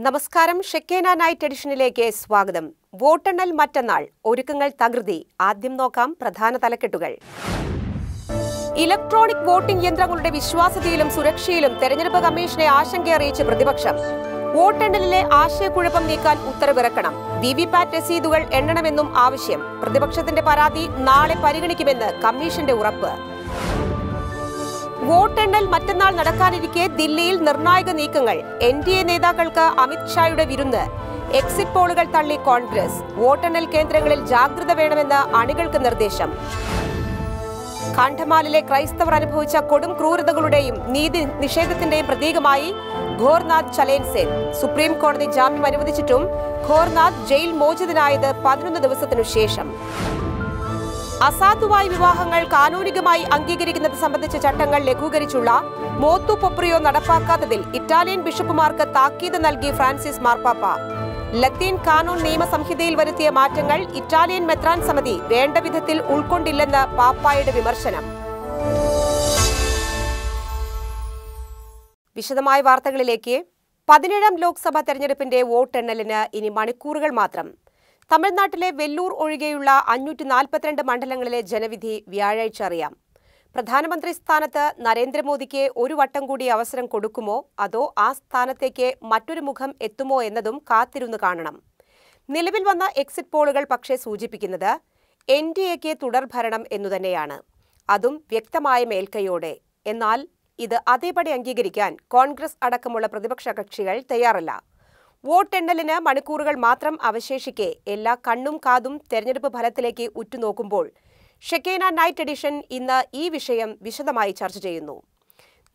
നമസ്കാരം ഷെക്കേന നൈറ്റ് എഡിഷനിലേക്ക് സ്വാഗതം വോട്ടെണ്ണൽ മറ്റന്നാൾ ഒരുക്കങ്ങൾ തകൃതി ആദ്യം നോക്കാം പ്രധാന തലക്കെട്ടുകൾ ഇലക്ട്രോണിക് വോട്ടിംഗ് യന്ത്രങ്ങളുടെ വിശ്വാസ്യതയിലും സുരക്ഷയിലും തെരഞ്ഞെടുപ്പ് കമ്മീഷനെ ആശങ്കയറിയിച്ച് പ്രതിപക്ഷം വോട്ടെണ്ണലിലെ ആശയക്കുഴപ്പം നീക്കാൻ ഉത്തരവിറക്കണം പാറ്റ് രസീതുകൾ എണ്ണണമെന്നും ആവശ്യം പ്രതിപക്ഷത്തിന്റെ പരാതി നാളെ പരിഗണിക്കുമെന്ന് കമ്മീഷന്റെ ഉറപ്പ് വോട്ടെണ്ണൽ മറ്റന്നാൾ നടക്കാനിരിക്കെ ദില്ലിയിൽ നിർണായക നീക്കങ്ങൾ എൻ ഡി എ നേതാക്കൾക്ക് അമിത്ഷായുടെ വിരുന്ന് എക്സിറ്റ് പോളുകൾ തള്ളി കോൺഗ്രസ് വോട്ടെണ്ണൽ കേന്ദ്രങ്ങളിൽ ജാഗ്രത വേണമെന്ന് അണികൾക്ക് നിർദ്ദേശം കാണ്ഡമാലിലെ ക്രൈസ്തവർ അനുഭവിച്ച കൊടും ക്രൂരതകളുടെയും നീതി നിഷേധത്തിന്റെയും പ്രതീകമായി ഖോർനാഥ് ചലേൻസേൻ സുപ്രീം കോടതി ജാമ്യം അനുവദിച്ചിട്ടും ഖോർനാഥ് ജയിൽ മോചിതനായത് പതിനൊന്ന് ദിവസത്തിനു ശേഷം അസാധുവായ വിവാഹങ്ങൾ കാനൂനികമായി അംഗീകരിക്കുന്നത് സംബന്ധിച്ച ചട്ടങ്ങൾ ലഘൂകരിച്ചുള്ള മോത്തു പൊപ്രിയോ നടപ്പാക്കാത്തതിൽ ഇറ്റാലിയൻ ബിഷപ്പുമാർക്ക് താക്കീത് നൽകി ഫ്രാൻസിസ് മാർപ്പാപ്പ ലത്തീൻ കാനൂൺ നിയമസംഹിതയിൽ വരുത്തിയ മാറ്റങ്ങൾ ഇറ്റാലിയൻ മെത്രാൻ സമിതി വേണ്ട വിധത്തിൽ ഉൾക്കൊണ്ടില്ലെന്ന് പാപ്പായുടെ വിമർശനം വിശദമായ വാർത്തകളിലേക്ക് പതിനേഴാം ലോക്സഭാ തെരഞ്ഞെടുപ്പിന്റെ വോട്ടെണ്ണലിന് ഇനി മണിക്കൂറുകൾ മാത്രം തമിഴ്നാട്ടിലെ വെല്ലൂർ ഒഴികെയുള്ള അഞ്ഞൂറ്റി നാൽപ്പത്തിരണ്ട് മണ്ഡലങ്ങളിലെ ജനവിധി വ്യാഴാഴ്ച അറിയാം പ്രധാനമന്ത്രി സ്ഥാനത്ത് നരേന്ദ്രമോദിക്ക് ഒരു വട്ടം കൂടി അവസരം കൊടുക്കുമോ അതോ ആ സ്ഥാനത്തേക്ക് മറ്റൊരു മുഖം എത്തുമോ എന്നതും കാത്തിരുന്നു കാണണം നിലവിൽ വന്ന എക്സിറ്റ് പോളുകൾ പക്ഷേ സൂചിപ്പിക്കുന്നത് എൻ ഡി എക്ക് തുടർഭരണം എന്നുതന്നെയാണ് അതും വ്യക്തമായ മേൽക്കൈയോടെ എന്നാൽ ഇത് അതേപടി അംഗീകരിക്കാൻ കോൺഗ്രസ് അടക്കമുള്ള പ്രതിപക്ഷ കക്ഷികൾ തയ്യാറല്ല വോട്ടെണ്ണലിന് മണിക്കൂറുകൾ മാത്രം അവശേഷിക്കെ എല്ലാ കണ്ണും കാതും തെരഞ്ഞെടുപ്പ് ഫലത്തിലേക്ക് ഉറ്റുനോക്കുമ്പോൾ ഷെക്കേന നൈറ്റ് എഡിഷൻ ഇന്ന് ഈ വിഷയം വിശദമായി ചർച്ച ചെയ്യുന്നു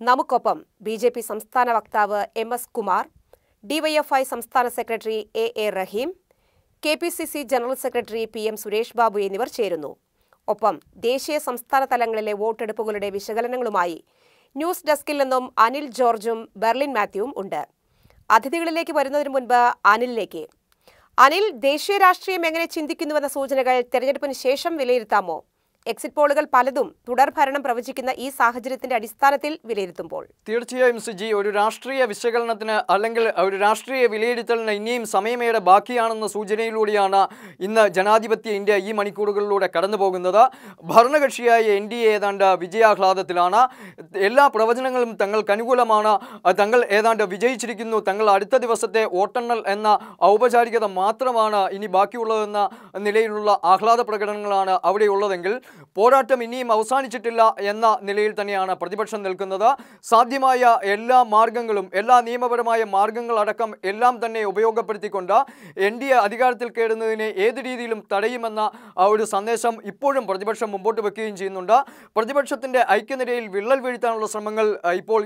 നമുക്കൊപ്പം ബി ജെ പി സംസ്ഥാന വക്താവ് എം എസ് കുമാർ ഡിവൈഎഫ്ഐ സംസ്ഥാന secretary A A Rahim K P C C general secretary P M Suresh Babu എന്നിവർ ചേരുന്നു ഒപ്പം ദേശീയ സംസ്ഥാന തലങ്ങളിലെ വോട്ടെടുപ്പുകളുടെ വിശകലനങ്ങളുമായി ന്യൂസ് ഡെസ്കിൽ നിന്നും അനിൽ ജോർജും ബെർലിൻ മാത്യുവും ഉണ്ട് അതിഥികളിലേക്ക് വരുന്നതിന് മുൻപ് അനിലിലേക്ക് അനിൽ ദേശീയ രാഷ്ട്രീയം എങ്ങനെ ചിന്തിക്കുന്നുവെന്ന സൂചനകൾ തെരഞ്ഞെടുപ്പിന് ശേഷം വിലയിരുത്താമോ എക്സിറ്റ് പോളുകൾ പലതും തുടർ ഭരണം പ്രവചിക്കുന്ന ഈ സാഹചര്യത്തിന്റെ അടിസ്ഥാനത്തിൽ വിലയിരുത്തുമ്പോൾ തീർച്ചയായും സുജി ഒരു രാഷ്ട്രീയ വിശകലനത്തിന് അല്ലെങ്കിൽ ഒരു രാഷ്ട്രീയ വിലയിരുത്തലിന് ഇനിയും സമയമേറെ ബാക്കിയാണെന്ന സൂചനയിലൂടെയാണ് ഇന്ന് ജനാധിപത്യ ഇന്ത്യ ഈ മണിക്കൂറുകളിലൂടെ കടന്നു പോകുന്നത് ഭരണകക്ഷിയായ എൻ ഡി എ ഏതാണ്ട് വിജയാഹ്ലാദത്തിലാണ് എല്ലാ പ്രവചനങ്ങളും തങ്ങൾക്ക് അനുകൂലമാണ് തങ്ങൾ ഏതാണ്ട് വിജയിച്ചിരിക്കുന്നു തങ്ങൾ അടുത്ത ദിവസത്തെ വോട്ടെണ്ണൽ എന്ന ഔപചാരികത മാത്രമാണ് ഇനി ബാക്കിയുള്ളതെന്ന നിലയിലുള്ള ആഹ്ലാദ പ്രകടനങ്ങളാണ് അവിടെയുള്ളതെങ്കിൽ പോരാട്ടം ഇനിയും അവസാനിച്ചിട്ടില്ല എന്ന നിലയിൽ തന്നെയാണ് പ്രതിപക്ഷം നിൽക്കുന്നത് സാധ്യമായ എല്ലാ മാർഗങ്ങളും എല്ലാ നിയമപരമായ മാർഗങ്ങളടക്കം എല്ലാം തന്നെ ഉപയോഗപ്പെടുത്തിക്കൊണ്ട് എൻ ഡി എ അധികാരത്തിൽ കയറുന്നതിനെ ഏത് രീതിയിലും തടയുമെന്ന ഒരു സന്ദേശം ഇപ്പോഴും പ്രതിപക്ഷം മുമ്പോട്ട് വെക്കുകയും ചെയ്യുന്നുണ്ട് പ്രതിപക്ഷത്തിൻ്റെ ഐക്യനിരയിൽ വിള്ളൽ വീഴ്ത്താനുള്ള ശ്രമങ്ങൾ ഇപ്പോൾ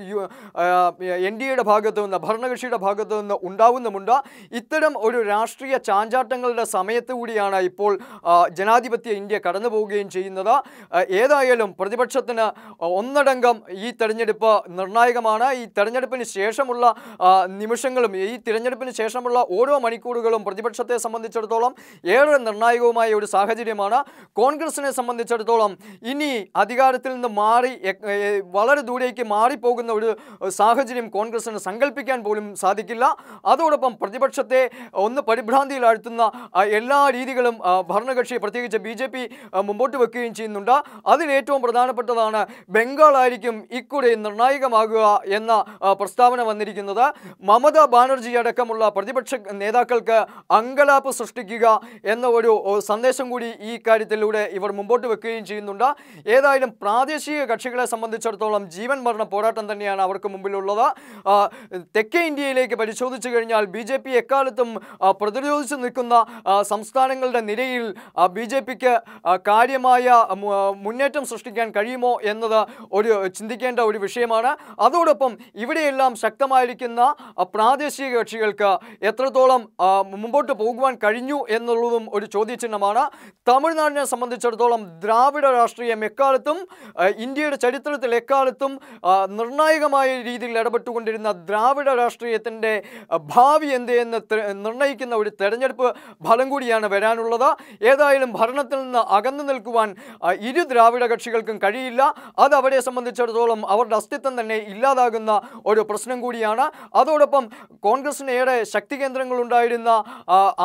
എൻ ഡി എയുടെ ഭാഗത്തു നിന്ന് ഭരണകക്ഷിയുടെ ഭാഗത്തു നിന്ന് ഉണ്ടാവുന്നുമുണ്ട് ഇത്തരം ഒരു രാഷ്ട്രീയ ചാഞ്ചാട്ടങ്ങളുടെ സമയത്ത് കൂടിയാണ് ഇപ്പോൾ ജനാധിപത്യ ഇന്ത്യ കടന്നു പോവുകയും ചെയ്യുന്നത് ചെയ്യുന്നത് ഏതായാലും പ്രതിപക്ഷത്തിന് ഒന്നടങ്കം ഈ തെരഞ്ഞെടുപ്പ് നിർണായകമാണ് ഈ തെരഞ്ഞെടുപ്പിന് ശേഷമുള്ള നിമിഷങ്ങളും ഈ തിരഞ്ഞെടുപ്പിന് ശേഷമുള്ള ഓരോ മണിക്കൂറുകളും പ്രതിപക്ഷത്തെ സംബന്ധിച്ചിടത്തോളം ഏറെ നിർണായകവുമായ ഒരു സാഹചര്യമാണ് കോൺഗ്രസിനെ സംബന്ധിച്ചിടത്തോളം ഇനി അധികാരത്തിൽ നിന്ന് മാറി വളരെ ദൂരേക്ക് മാറിപ്പോകുന്ന ഒരു സാഹചര്യം കോൺഗ്രസിന് സങ്കല്പിക്കാൻ പോലും സാധിക്കില്ല അതോടൊപ്പം പ്രതിപക്ഷത്തെ ഒന്ന് പരിഭ്രാന്തിയിൽ എല്ലാ രീതികളും ഭരണകക്ഷി പ്രത്യേകിച്ച് ബി മുമ്പോട്ട് വെക്കുക നടക്കുകയും ചെയ്യുന്നുണ്ട് അതിലേറ്റവും പ്രധാനപ്പെട്ടതാണ് ആയിരിക്കും ഇക്കുറി നിർണായകമാകുക എന്ന പ്രസ്താവന വന്നിരിക്കുന്നത് മമതാ ബാനർജി അടക്കമുള്ള പ്രതിപക്ഷ നേതാക്കൾക്ക് അങ്കലാപ്പ് സൃഷ്ടിക്കുക എന്ന ഒരു സന്ദേശം കൂടി ഈ കാര്യത്തിലൂടെ ഇവർ മുമ്പോട്ട് വെക്കുകയും ചെയ്യുന്നുണ്ട് ഏതായാലും പ്രാദേശിക കക്ഷികളെ സംബന്ധിച്ചിടത്തോളം ജീവൻ മരണ പോരാട്ടം തന്നെയാണ് അവർക്ക് മുമ്പിലുള്ളത് തെക്കേ ഇന്ത്യയിലേക്ക് പരിശോധിച്ചു കഴിഞ്ഞാൽ ബി ജെ പി എക്കാലത്തും പ്രതിരോധിച്ചു നിൽക്കുന്ന സംസ്ഥാനങ്ങളുടെ നിരയിൽ ബി ജെ പിക്ക് കാര്യമായ മുന്നേറ്റം സൃഷ്ടിക്കാൻ കഴിയുമോ എന്നത് ഒരു ചിന്തിക്കേണ്ട ഒരു വിഷയമാണ് അതോടൊപ്പം ഇവിടെയെല്ലാം ശക്തമായിരിക്കുന്ന പ്രാദേശിക കക്ഷികൾക്ക് എത്രത്തോളം മുമ്പോട്ട് പോകുവാൻ കഴിഞ്ഞു എന്നുള്ളതും ഒരു ചോദ്യചിഹ്നമാണ് തമിഴ്നാടിനെ സംബന്ധിച്ചിടത്തോളം ദ്രാവിഡ രാഷ്ട്രീയം എക്കാലത്തും ഇന്ത്യയുടെ ചരിത്രത്തിൽ എക്കാലത്തും നിർണായകമായ രീതിയിൽ ഇടപെട്ടുകൊണ്ടിരുന്ന ദ്രാവിഡ രാഷ്ട്രീയത്തിൻ്റെ ഭാവി എന്ത് എന്ന് നിർണ്ണയിക്കുന്ന ഒരു തെരഞ്ഞെടുപ്പ് ഫലം കൂടിയാണ് വരാനുള്ളത് ഏതായാലും ഭരണത്തിൽ നിന്ന് അകന്നു നിൽക്കുവാൻ ഇരു ദ്രാവിഡ കക്ഷികൾക്കും കഴിയില്ല അത് അവരെ സംബന്ധിച്ചിടത്തോളം അവരുടെ അസ്തിത്വം തന്നെ ഇല്ലാതാകുന്ന ഒരു പ്രശ്നം കൂടിയാണ് അതോടൊപ്പം കോൺഗ്രസിന് ഏറെ ശക്തി കേന്ദ്രങ്ങളുണ്ടായിരുന്ന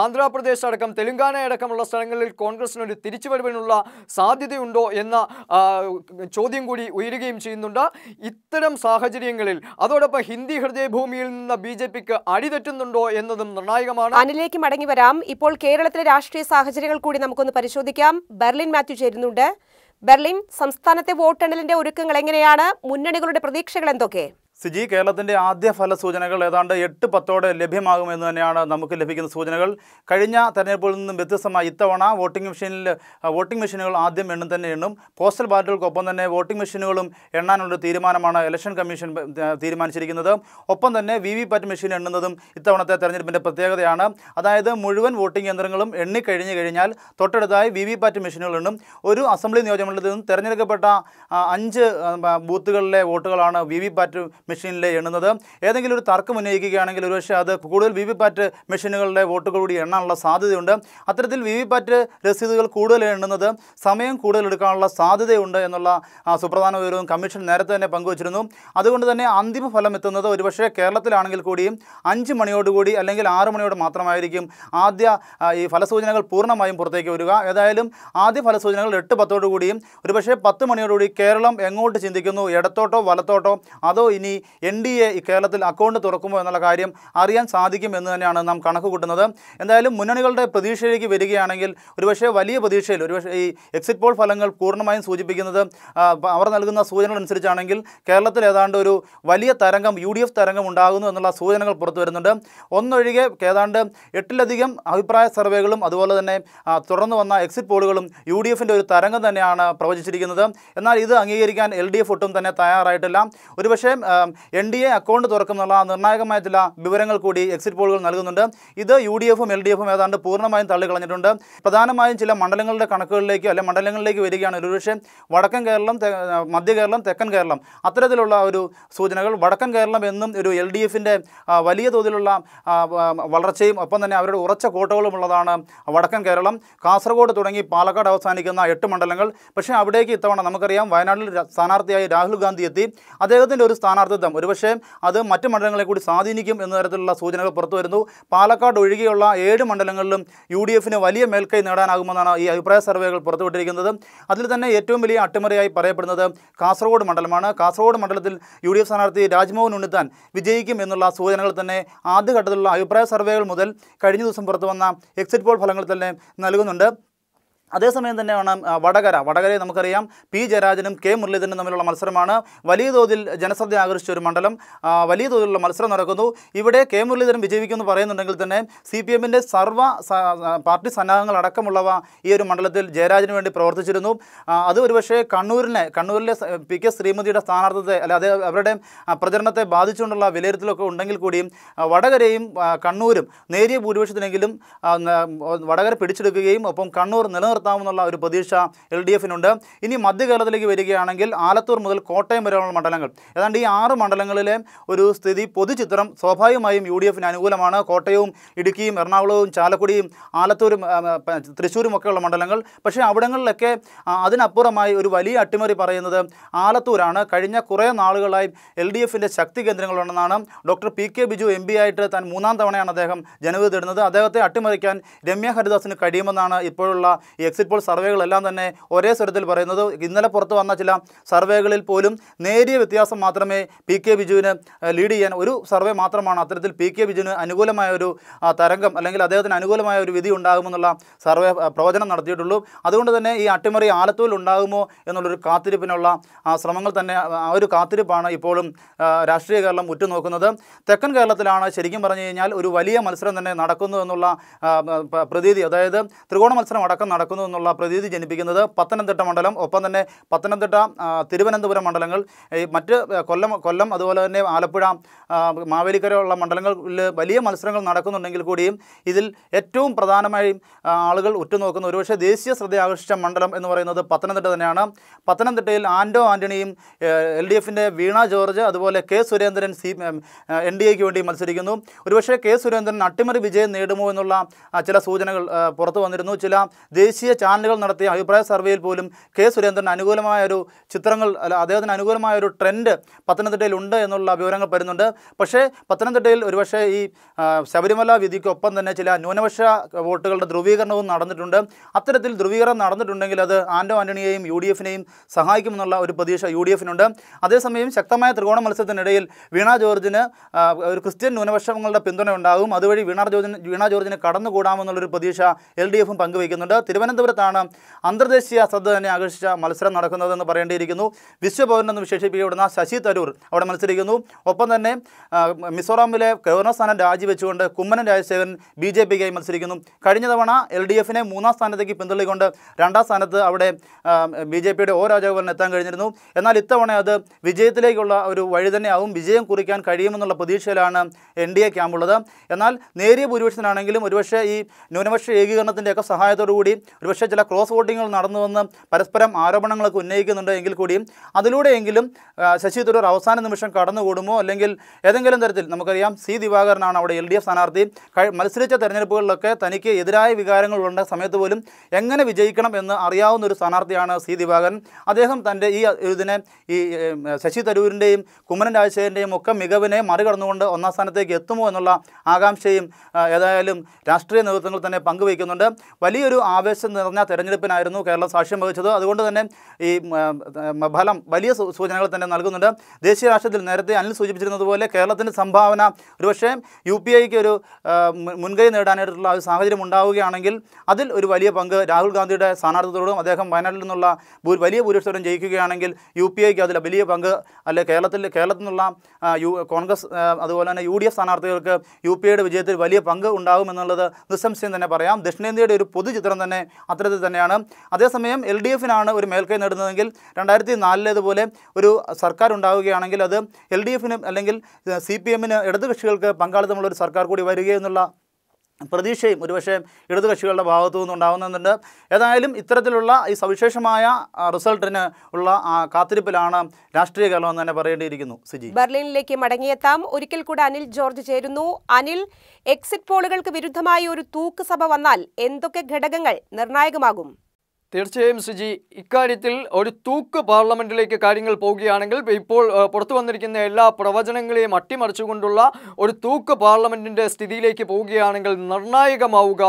ആന്ധ്രാപ്രദേശ് അടക്കം തെലുങ്കാന അടക്കമുള്ള സ്ഥലങ്ങളിൽ കോൺഗ്രസിനൊരു തിരിച്ചുവരവിനുള്ള സാധ്യതയുണ്ടോ എന്ന ചോദ്യം കൂടി ഉയരുകയും ചെയ്യുന്നുണ്ട് ഇത്തരം സാഹചര്യങ്ങളിൽ അതോടൊപ്പം ഹിന്ദി ഹൃദയഭൂമിയിൽ നിന്ന് ബി ജെ പിക്ക് അടിതെറ്റുന്നുണ്ടോ എന്നതും നിർണായകമാണ് അതിലേക്ക് മടങ്ങി വരാം ഇപ്പോൾ കേരളത്തിലെ രാഷ്ട്രീയ സാഹചര്യങ്ങൾ കൂടി നമുക്കൊന്ന് പരിശോധിക്കാം ബെർലിൻ മാത്യു ചേരുന്നു ചെയ്യുന്നുണ്ട് ബെർലിൻ സംസ്ഥാനത്തെ വോട്ടെണ്ണലിന്റെ ഒരുക്കങ്ങൾ എങ്ങനെയാണ് മുന്നണികളുടെ പ്രതീക്ഷകൾ എന്തൊക്കെ സിജി കേരളത്തിൻ്റെ ആദ്യ ഫല സൂചനകൾ ഏതാണ്ട് എട്ട് പത്തോടെ ലഭ്യമാകുമെന്ന് തന്നെയാണ് നമുക്ക് ലഭിക്കുന്ന സൂചനകൾ കഴിഞ്ഞ തെരഞ്ഞെടുപ്പിൽ നിന്നും വ്യത്യസ്തമായി ഇത്തവണ വോട്ടിംഗ് മെഷീനിൽ വോട്ടിംഗ് മെഷീനുകൾ ആദ്യം എണ്ണം തന്നെ എണ്ണും പോസ്റ്റൽ ബാലറ്റുകൾക്കൊപ്പം തന്നെ വോട്ടിംഗ് മെഷീനുകളും എണ്ണാനുള്ള തീരുമാനമാണ് ഇലക്ഷൻ കമ്മീഷൻ തീരുമാനിച്ചിരിക്കുന്നത് ഒപ്പം തന്നെ വി വി പാറ്റ് മെഷീൻ എണ്ണുന്നതും ഇത്തവണത്തെ തെരഞ്ഞെടുപ്പിൻ്റെ പ്രത്യേകതയാണ് അതായത് മുഴുവൻ വോട്ടിംഗ് യന്ത്രങ്ങളും എണ്ണിക്കഴിഞ്ഞു കഴിഞ്ഞാൽ തൊട്ടടുത്തായി വി വി പാറ്റ് മെഷീനുകൾ എണ്ണും ഒരു അസംബ്ലി നിയോജകമണ്ഡലത്തിൽ നിന്നും തിരഞ്ഞെടുക്കപ്പെട്ട അഞ്ച് ബൂത്തുകളിലെ വോട്ടുകളാണ് വി വി പാറ്റ് മെഷീനിൽ എണ്ണുന്നത് ഏതെങ്കിലും ഒരു തർക്കം ഉന്നയിക്കുകയാണെങ്കിൽ ഒരുപക്ഷെ അത് കൂടുതൽ വി വി പാറ്റ് മെഷീനുകളുടെ വോട്ടുകൾ കൂടി എണ്ണാനുള്ള സാധ്യതയുണ്ട് അത്തരത്തിൽ വി വി പാറ്റ് രസീതുകൾ കൂടുതൽ എണ്ണുന്നത് സമയം കൂടുതൽ എടുക്കാനുള്ള സാധ്യതയുണ്ട് എന്നുള്ള സുപ്രധാന വിവരവും കമ്മീഷൻ നേരത്തെ തന്നെ പങ്കുവച്ചിരുന്നു അതുകൊണ്ട് തന്നെ അന്തിമ ഫലം എത്തുന്നത് ഒരുപക്ഷെ കേരളത്തിലാണെങ്കിൽ കൂടിയും അഞ്ച് മണിയോടുകൂടി അല്ലെങ്കിൽ ആറ് മണിയോട് മാത്രമായിരിക്കും ആദ്യ ഈ ഫലസൂചനകൾ പൂർണ്ണമായും പുറത്തേക്ക് വരിക ഏതായാലും ആദ്യ ഫലസൂചനകൾ എട്ട് പത്തോടുകൂടിയും ഒരുപക്ഷെ പത്ത് മണിയോടുകൂടി കേരളം എങ്ങോട്ട് ചിന്തിക്കുന്നു ഇടത്തോട്ടോ വലത്തോട്ടോ അതോ ഇനി എൻ ഡി എ കേരളത്തിൽ അക്കൗണ്ട് തുറക്കുമോ എന്നുള്ള കാര്യം അറിയാൻ സാധിക്കും എന്ന് തന്നെയാണ് നാം കണക്ക് കൂട്ടുന്നത് എന്തായാലും മുന്നണികളുടെ പ്രതീക്ഷയിലേക്ക് വരികയാണെങ്കിൽ ഒരുപക്ഷേ വലിയ പ്രതീക്ഷയിൽ ഒരുപക്ഷേ ഈ എക്സിറ്റ് പോൾ ഫലങ്ങൾ പൂർണ്ണമായും സൂചിപ്പിക്കുന്നത് അവർ നൽകുന്ന സൂചനകൾ അനുസരിച്ചാണെങ്കിൽ കേരളത്തിൽ ഏതാണ്ട് ഒരു വലിയ തരംഗം യു ഡി എഫ് തരംഗം ഉണ്ടാകുന്നു എന്നുള്ള സൂചനകൾ പുറത്തു വരുന്നുണ്ട് ഒന്നൊഴികെ ഏതാണ്ട് എട്ടിലധികം അഭിപ്രായ സർവേകളും അതുപോലെ തന്നെ തുടർന്ന് വന്ന എക്സിറ്റ് പോളുകളും യു ഡി എഫിൻ്റെ ഒരു തരംഗം തന്നെയാണ് പ്രവചിച്ചിരിക്കുന്നത് എന്നാൽ ഇത് അംഗീകരിക്കാൻ എൽ ഡി എഫ് ഒട്ടും തന്നെ തയ്യാറായിട്ടില്ല ഒരുപക്ഷേ എന്താണ് എൻ ഡി എ അക്കൗണ്ട് തുറക്കുന്നുള്ള നിർണായകമായ ചില വിവരങ്ങൾ കൂടി എക്സിറ്റ് പോളുകൾ നൽകുന്നുണ്ട് ഇത് യു ഡി എഫും എൽ ഡി എഫും ഏതാണ്ട് പൂർണ്ണമായും തള്ളിക്കളഞ്ഞിട്ടുണ്ട് പ്രധാനമായും ചില മണ്ഡലങ്ങളുടെ കണക്കുകളിലേക്ക് അല്ലെ മണ്ഡലങ്ങളിലേക്ക് വരികയാണ് ഒരുപക്ഷെ വടക്കൻ കേരളം മധ്യ കേരളം തെക്കൻ കേരളം അത്തരത്തിലുള്ള ഒരു സൂചനകൾ വടക്കൻ കേരളം എന്നും ഒരു എൽ ഡി എഫിൻ്റെ വലിയ തോതിലുള്ള വളർച്ചയും ഒപ്പം തന്നെ അവരുടെ ഉറച്ച കോട്ടകളും ഉള്ളതാണ് വടക്കൻ കേരളം കാസർഗോഡ് തുടങ്ങി പാലക്കാട് അവസാനിക്കുന്ന എട്ട് മണ്ഡലങ്ങൾ പക്ഷേ അവിടേക്ക് ഇത്തവണ നമുക്കറിയാം വയനാട്ടിൽ സ്ഥാനാർത്ഥിയായി രാഹുൽ ഗാന്ധി എത്തി അദ്ദേഹത്തിൻ്റെ ഒരു സ്ഥാനാർത്ഥി നേതൃത്വം ഒരുപക്ഷേ അത് മറ്റ് മണ്ഡലങ്ങളെ കൂടി സ്വാധീനിക്കും എന്ന തരത്തിലുള്ള സൂചനകൾ പുറത്തു വരുന്നു പാലക്കാട് ഒഴികെയുള്ള ഏഴ് മണ്ഡലങ്ങളിലും യു ഡി എഫിന് വലിയ മേൽക്കൈ നേടാനാകുമെന്നാണ് ഈ അഭിപ്രായ സർവേകൾ പുറത്തുവിട്ടിരിക്കുന്നത് അതിൽ തന്നെ ഏറ്റവും വലിയ അട്ടിമറിയായി പറയപ്പെടുന്നത് കാസർഗോഡ് മണ്ഡലമാണ് കാസർഗോഡ് മണ്ഡലത്തിൽ യു ഡി എഫ് സ്ഥാനാർത്ഥി രാജ്മോഹൻ ഉണ്ണിത്താൻ വിജയിക്കും എന്നുള്ള സൂചനകൾ തന്നെ ആദ്യഘട്ടത്തിലുള്ള അഭിപ്രായ സർവേകൾ മുതൽ കഴിഞ്ഞ ദിവസം പുറത്തു വന്ന എക്സിറ്റ് പോൾ ഫലങ്ങൾ തന്നെ നൽകുന്നുണ്ട് അതേസമയം തന്നെയാണ് വടകര വടകരയെ നമുക്കറിയാം പി ജയരാജനും കെ മുരളീധരനും തമ്മിലുള്ള മത്സരമാണ് വലിയ തോതിൽ ജനശ്രദ്ധ ആകർഷിച്ച ഒരു മണ്ഡലം വലിയ തോതിലുള്ള മത്സരം നടക്കുന്നു ഇവിടെ കെ മുരളീധരൻ വിജയിക്കുമെന്ന് പറയുന്നുണ്ടെങ്കിൽ തന്നെ സി പി എമ്മിൻ്റെ സർവ്വ പാർട്ടി സന്നാഹങ്ങൾ അടക്കമുള്ളവ ഈ ഒരു മണ്ഡലത്തിൽ ജയരാജന് വേണ്ടി പ്രവർത്തിച്ചിരുന്നു അത് ഒരുപക്ഷേ കണ്ണൂരിനെ കണ്ണൂരിലെ പി കെ ശ്രീമതിയുടെ സ്ഥാനാർത്ഥത്തെ അല്ല അത് അവരുടെ പ്രചരണത്തെ ബാധിച്ചുകൊണ്ടുള്ള വിലയിരുത്തലൊക്കെ ഉണ്ടെങ്കിൽ കൂടിയും വടകരയും കണ്ണൂരും നേരിയ ഭൂരിപക്ഷത്തിനെങ്കിലും വടകര പിടിച്ചെടുക്കുകയും ഒപ്പം കണ്ണൂർ നിലനിർത്തും നിലനിർത്താമെന്നുള്ള ഒരു പ്രതീക്ഷ എൽ ഡി എഫിനുണ്ട് ഇനി മധ്യ കേരളത്തിലേക്ക് വരികയാണെങ്കിൽ ആലത്തൂർ മുതൽ കോട്ടയം വരെയുള്ള മണ്ഡലങ്ങൾ ഏതാണ്ട് ഈ ആറ് മണ്ഡലങ്ങളിലെ ഒരു സ്ഥിതി പൊതുചിത്രം സ്വാഭാവികമായും യു ഡി എഫിന് അനുകൂലമാണ് കോട്ടയവും ഇടുക്കിയും എറണാകുളവും ചാലക്കുടിയും ആലത്തൂരും തൃശ്ശൂരും ഒക്കെയുള്ള മണ്ഡലങ്ങൾ പക്ഷേ അവിടങ്ങളിലൊക്കെ അതിനപ്പുറമായി ഒരു വലിയ അട്ടിമറി പറയുന്നത് ആലത്തൂരാണ് കഴിഞ്ഞ കുറേ നാളുകളായി എൽ ഡി എഫിൻ്റെ ശക്തി കേന്ദ്രങ്ങളുണ്ടെന്നാണ് doctor P K Biju M ആയിട്ട് താൻ മൂന്നാം തവണയാണ് അദ്ദേഹം ജനവിധി തേടുന്നത് അദ്ദേഹത്തെ അട്ടിമറിക്കാൻ രമ്യ ഹരിദാസിന് കഴിയുമെന്നാണ് ഇപ്പോഴുള്ള എക്സിറ്റ് പോൾ സർവേകളെല്ലാം തന്നെ ഒരേ സ്വരത്തിൽ പറയുന്നത് ഇന്നലെ പുറത്ത് വന്ന ചില സർവേകളിൽ പോലും നേരിയ വ്യത്യാസം മാത്രമേ പി കെ ബിജുവിന് ലീഡ് ചെയ്യാൻ ഒരു സർവേ മാത്രമാണ് അത്തരത്തിൽ പി കെ ബിജുവിന് അനുകൂലമായ ഒരു തരംഗം അല്ലെങ്കിൽ അദ്ദേഹത്തിന് അനുകൂലമായ ഒരു വിധി ഉണ്ടാകുമെന്നുള്ള സർവേ പ്രവചനം നടത്തിയിട്ടുള്ളൂ അതുകൊണ്ട് തന്നെ ഈ അട്ടിമറി ആലത്തൂരിൽ ഉണ്ടാകുമോ എന്നുള്ളൊരു കാത്തിരിപ്പിനുള്ള ശ്രമങ്ങൾ തന്നെ ആ ഒരു കാത്തിരിപ്പാണ് ഇപ്പോഴും രാഷ്ട്രീയ കേരളം ഉറ്റുനോക്കുന്നത് തെക്കൻ കേരളത്തിലാണ് ശരിക്കും പറഞ്ഞു കഴിഞ്ഞാൽ ഒരു വലിയ മത്സരം തന്നെ നടക്കുന്നു എന്നുള്ള പ്രതീതി അതായത് ത്രികോണ മത്സരം അടക്കം നടക്കുന്നു നടക്കുന്നു എന്നുള്ള പ്രതീതി ജനിപ്പിക്കുന്നത് പത്തനംതിട്ട മണ്ഡലം ഒപ്പം തന്നെ പത്തനംതിട്ട തിരുവനന്തപുരം മണ്ഡലങ്ങൾ മറ്റ് കൊല്ലം കൊല്ലം അതുപോലെ തന്നെ ആലപ്പുഴ മാവേലിക്കര ഉള്ള മണ്ഡലങ്ങളിൽ വലിയ മത്സരങ്ങൾ നടക്കുന്നുണ്ടെങ്കിൽ കൂടിയും ഇതിൽ ഏറ്റവും പ്രധാനമായും ആളുകൾ ഉറ്റുനോക്കുന്ന ഒരുപക്ഷെ ദേശീയ ശ്രദ്ധ ആകർഷിച്ച മണ്ഡലം എന്ന് പറയുന്നത് പത്തനംതിട്ട തന്നെയാണ് പത്തനംതിട്ടയിൽ ആൻഡോ ആൻ്റണിയും എൽ ഡി എഫിൻ്റെ വീണ ജോർജ് അതുപോലെ K Surendran C N D എക്ക് വേണ്ടി മത്സരിക്കുന്നു ഒരുപക്ഷെ കെ സുരേന്ദ്രൻ അട്ടിമറി വിജയം നേടുമോ എന്നുള്ള ചില സൂചനകൾ പുറത്തു വന്നിരുന്നു ചില ദേശീയ ദേശീയ ചാനലുകൾ നടത്തിയ അഭിപ്രായ സർവേയിൽ പോലും കെ സുരേന്ദ്രൻ അനുകൂലമായ ഒരു ചിത്രങ്ങൾ അല്ല അദ്ദേഹത്തിന് അനുകൂലമായ ഒരു ട്രെൻഡ് പത്തനംതിട്ടയിൽ ഉണ്ട് എന്നുള്ള വിവരങ്ങൾ വരുന്നുണ്ട് പക്ഷേ പത്തനംതിട്ടയിൽ ഒരുപക്ഷെ ഈ ശബരിമല വിധിക്കൊപ്പം തന്നെ ചില ന്യൂനപക്ഷ വോട്ടുകളുടെ ധ്രുവീകരണവും നടന്നിട്ടുണ്ട് അത്തരത്തിൽ ധ്രുവീകരണം നടന്നിട്ടുണ്ടെങ്കിൽ അത് ആൻഡോ ആൻ്റണിയെയും യു ഡി എഫിനെയും സഹായിക്കുമെന്നുള്ള ഒരു പ്രതീക്ഷ യു ഡി എഫിനുണ്ട് അതേസമയം ശക്തമായ ത്രികോണ മത്സരത്തിനിടയിൽ വീണ ജോർജിന് ഒരു ക്രിസ്ത്യൻ ന്യൂനപക്ഷങ്ങളുടെ പിന്തുണ ഉണ്ടാകും അതുവഴി വീണ ജോർജിന് വീണ ജോർജിന് കടന്നുകൂടാമെന്നുള്ളൊരു പ്രതീക്ഷ എൽ ഡി എഫും പങ്കുവയ്ക്കുന്നുണ്ട് തിരുവനന്തപുരം തിരുവനന്തപുരത്താണ് അന്തർദേശീയ ശ്രദ്ധ തന്നെ ആകർഷിച്ച മത്സരം നടക്കുന്നതെന്ന് പറയേണ്ടിയിരിക്കുന്നു വിശ്വഭവൻ എന്ന് വിശേഷിപ്പിക്കപ്പെടുന്ന ശശി തരൂർ അവിടെ മത്സരിക്കുന്നു ഒപ്പം തന്നെ മിസോറാമിലെ ഗവർണർ സ്ഥാനം രാജിവെച്ചുകൊണ്ട് കുമ്മനം രാജശേഖരൻ ബി ജെ പിക്കായി മത്സരിക്കുന്നു കഴിഞ്ഞ തവണ എൽ ഡി എഫിനെ മൂന്നാം സ്ഥാനത്തേക്ക് പിന്തള്ളിക്കൊണ്ട് രണ്ടാം സ്ഥാനത്ത് അവിടെ ബി ജെ പിയുടെ ഒ രാജഗോപാലിന് എത്താൻ കഴിഞ്ഞിരുന്നു എന്നാൽ ഇത്തവണ അത് വിജയത്തിലേക്കുള്ള ഒരു വഴി തന്നെയാവും വിജയം കുറിക്കാൻ കഴിയുമെന്നുള്ള പ്രതീക്ഷയിലാണ് എൻ ഡി എ ക്യാമ്പുള്ളത് എന്നാൽ നേരിയ ഭൂരിപക്ഷത്തിനാണെങ്കിലും ഒരുപക്ഷെ ഈ ന്യൂനപക്ഷ ഏകീകരണത്തിൻ്റെയൊക്കെ സഹായത്തോടുകൂടി ഒരുപക്ഷെ ചില ക്രോസ് വോട്ടിങ്ങുകൾ നടന്നുവെന്ന് പരസ്പരം ആരോപണങ്ങളൊക്കെ ഉന്നയിക്കുന്നുണ്ട് എങ്കിൽ കൂടിയും അതിലൂടെയെങ്കിലും ശശി തരൂർ അവസാന നിമിഷം കടന്നുകൂടുമോ അല്ലെങ്കിൽ ഏതെങ്കിലും തരത്തിൽ നമുക്കറിയാം സി ദിവാകരനാണ് അവിടെ എൽ ഡി എഫ് സ്ഥാനാർത്ഥി മത്സരിച്ച തെരഞ്ഞെടുപ്പുകളിലൊക്കെ തനിക്ക് എതിരായ ഉണ്ട സമയത്ത് പോലും എങ്ങനെ വിജയിക്കണം എന്ന് അറിയാവുന്ന ഒരു സ്ഥാനാർത്ഥിയാണ് സി ദിവാകരൻ അദ്ദേഹം തൻ്റെ ഈ ഇതിനെ ഈ ശശി തരൂരിൻ്റെയും കുമ്മനൻ രാജശേഖരൻ്റെയും ഒക്കെ മികവിനെ മറികടന്നുകൊണ്ട് ഒന്നാം സ്ഥാനത്തേക്ക് എത്തുമോ എന്നുള്ള ആകാംക്ഷയും ഏതായാലും രാഷ്ട്രീയ നേതൃത്വങ്ങൾ തന്നെ പങ്കുവയ്ക്കുന്നുണ്ട് വലിയൊരു ആവേശം നിറഞ്ഞ തെരഞ്ഞെടുപ്പിനായിരുന്നു കേരളം സാക്ഷ്യം വഹിച്ചത് അതുകൊണ്ട് തന്നെ ഈ ഫലം വലിയ സൂചനകൾ തന്നെ നൽകുന്നുണ്ട് ദേശീയ രാഷ്ട്രീയത്തിൽ നേരത്തെ അനിൽ സൂചിപ്പിച്ചിരുന്നതുപോലെ കേരളത്തിൻ്റെ സംഭാവന ഒരുപക്ഷേ യു പി ഐക്ക് ഒരു മുൻകൈ നേടാനായിട്ടുള്ള ഒരു സാഹചര്യം ഉണ്ടാവുകയാണെങ്കിൽ അതിൽ ഒരു വലിയ പങ്ക് രാഹുൽ ഗാന്ധിയുടെ സ്ഥാനാർത്ഥിത്വത്തോടും അദ്ദേഹം വയനാട്ടിൽ നിന്നുള്ള വലിയ ഭൂരിപക്ഷം ജയിക്കുകയാണെങ്കിൽ യു പി ഐക്ക് അതിൽ വലിയ പങ്ക് അല്ലെ കേരളത്തിൽ കേരളത്തിൽ നിന്നുള്ള യു കോൺഗ്രസ് അതുപോലെ തന്നെ യു ഡി എഫ് സ്ഥാനാർത്ഥികൾക്ക് യു പി ഐയുടെ വിജയത്തിൽ വലിയ പങ്ക് ഉണ്ടാകുമെന്നുള്ളത് നിസ്സംശയം തന്നെ പറയാം ദക്ഷിണേന്ത്യയുടെ ഒരു പൊതുചിത്രം തന്നെ അത്തരത്തിൽ തന്നെയാണ് അതേസമയം എൽ ഡി എഫിനാണ് ഒരു മേൽക്കൈ നേടുന്നതെങ്കിൽ രണ്ടായിരത്തി നാലിലേതുപോലെ ഒരു സർക്കാർ ഉണ്ടാവുകയാണെങ്കിൽ അത് എൽ ഡി എഫിനും അല്ലെങ്കിൽ സി പി എമ്മിന് ഇടതുകക്ഷികൾക്ക് പങ്കാളിത്തമുള്ള ഒരു സർക്കാർ കൂടി വരികയെന്നുള്ള പ്രതീക്ഷയും ഒരുപക്ഷെ ഇടതു കക്ഷികളുടെ ഭാഗത്തു നിന്നുണ്ടാകുന്നുണ്ട് ഏതായാലും ഇത്തരത്തിലുള്ള ഈ സവിശേഷമായ റിസൾട്ടിന് ഉള്ള കാത്തിരിപ്പിലാണ് രാഷ്ട്രീയ കേരളം എന്ന് തന്നെ പറയേണ്ടിയിരിക്കുന്നു സിജി ബെർലിനിലേക്ക് മടങ്ങിയെത്താം ഒരിക്കൽ കൂടെ അനിൽ ജോർജ് ചേരുന്നു അനിൽ എക്സിറ്റ് പോളുകൾക്ക് വിരുദ്ധമായ ഒരു തൂക്ക് സഭ വന്നാൽ എന്തൊക്കെ ഘടകങ്ങൾ നിർണായകമാകും തീർച്ചയായും സുജി ഇക്കാര്യത്തിൽ ഒരു തൂക്ക് പാർലമെന്റിലേക്ക് കാര്യങ്ങൾ പോവുകയാണെങ്കിൽ ഇപ്പോൾ പുറത്തു വന്നിരിക്കുന്ന എല്ലാ പ്രവചനങ്ങളെയും അട്ടിമറിച്ചുകൊണ്ടുള്ള ഒരു തൂക്ക് പാർലമെന്റിന്റെ സ്ഥിതിയിലേക്ക് പോവുകയാണെങ്കിൽ നിർണായകമാവുക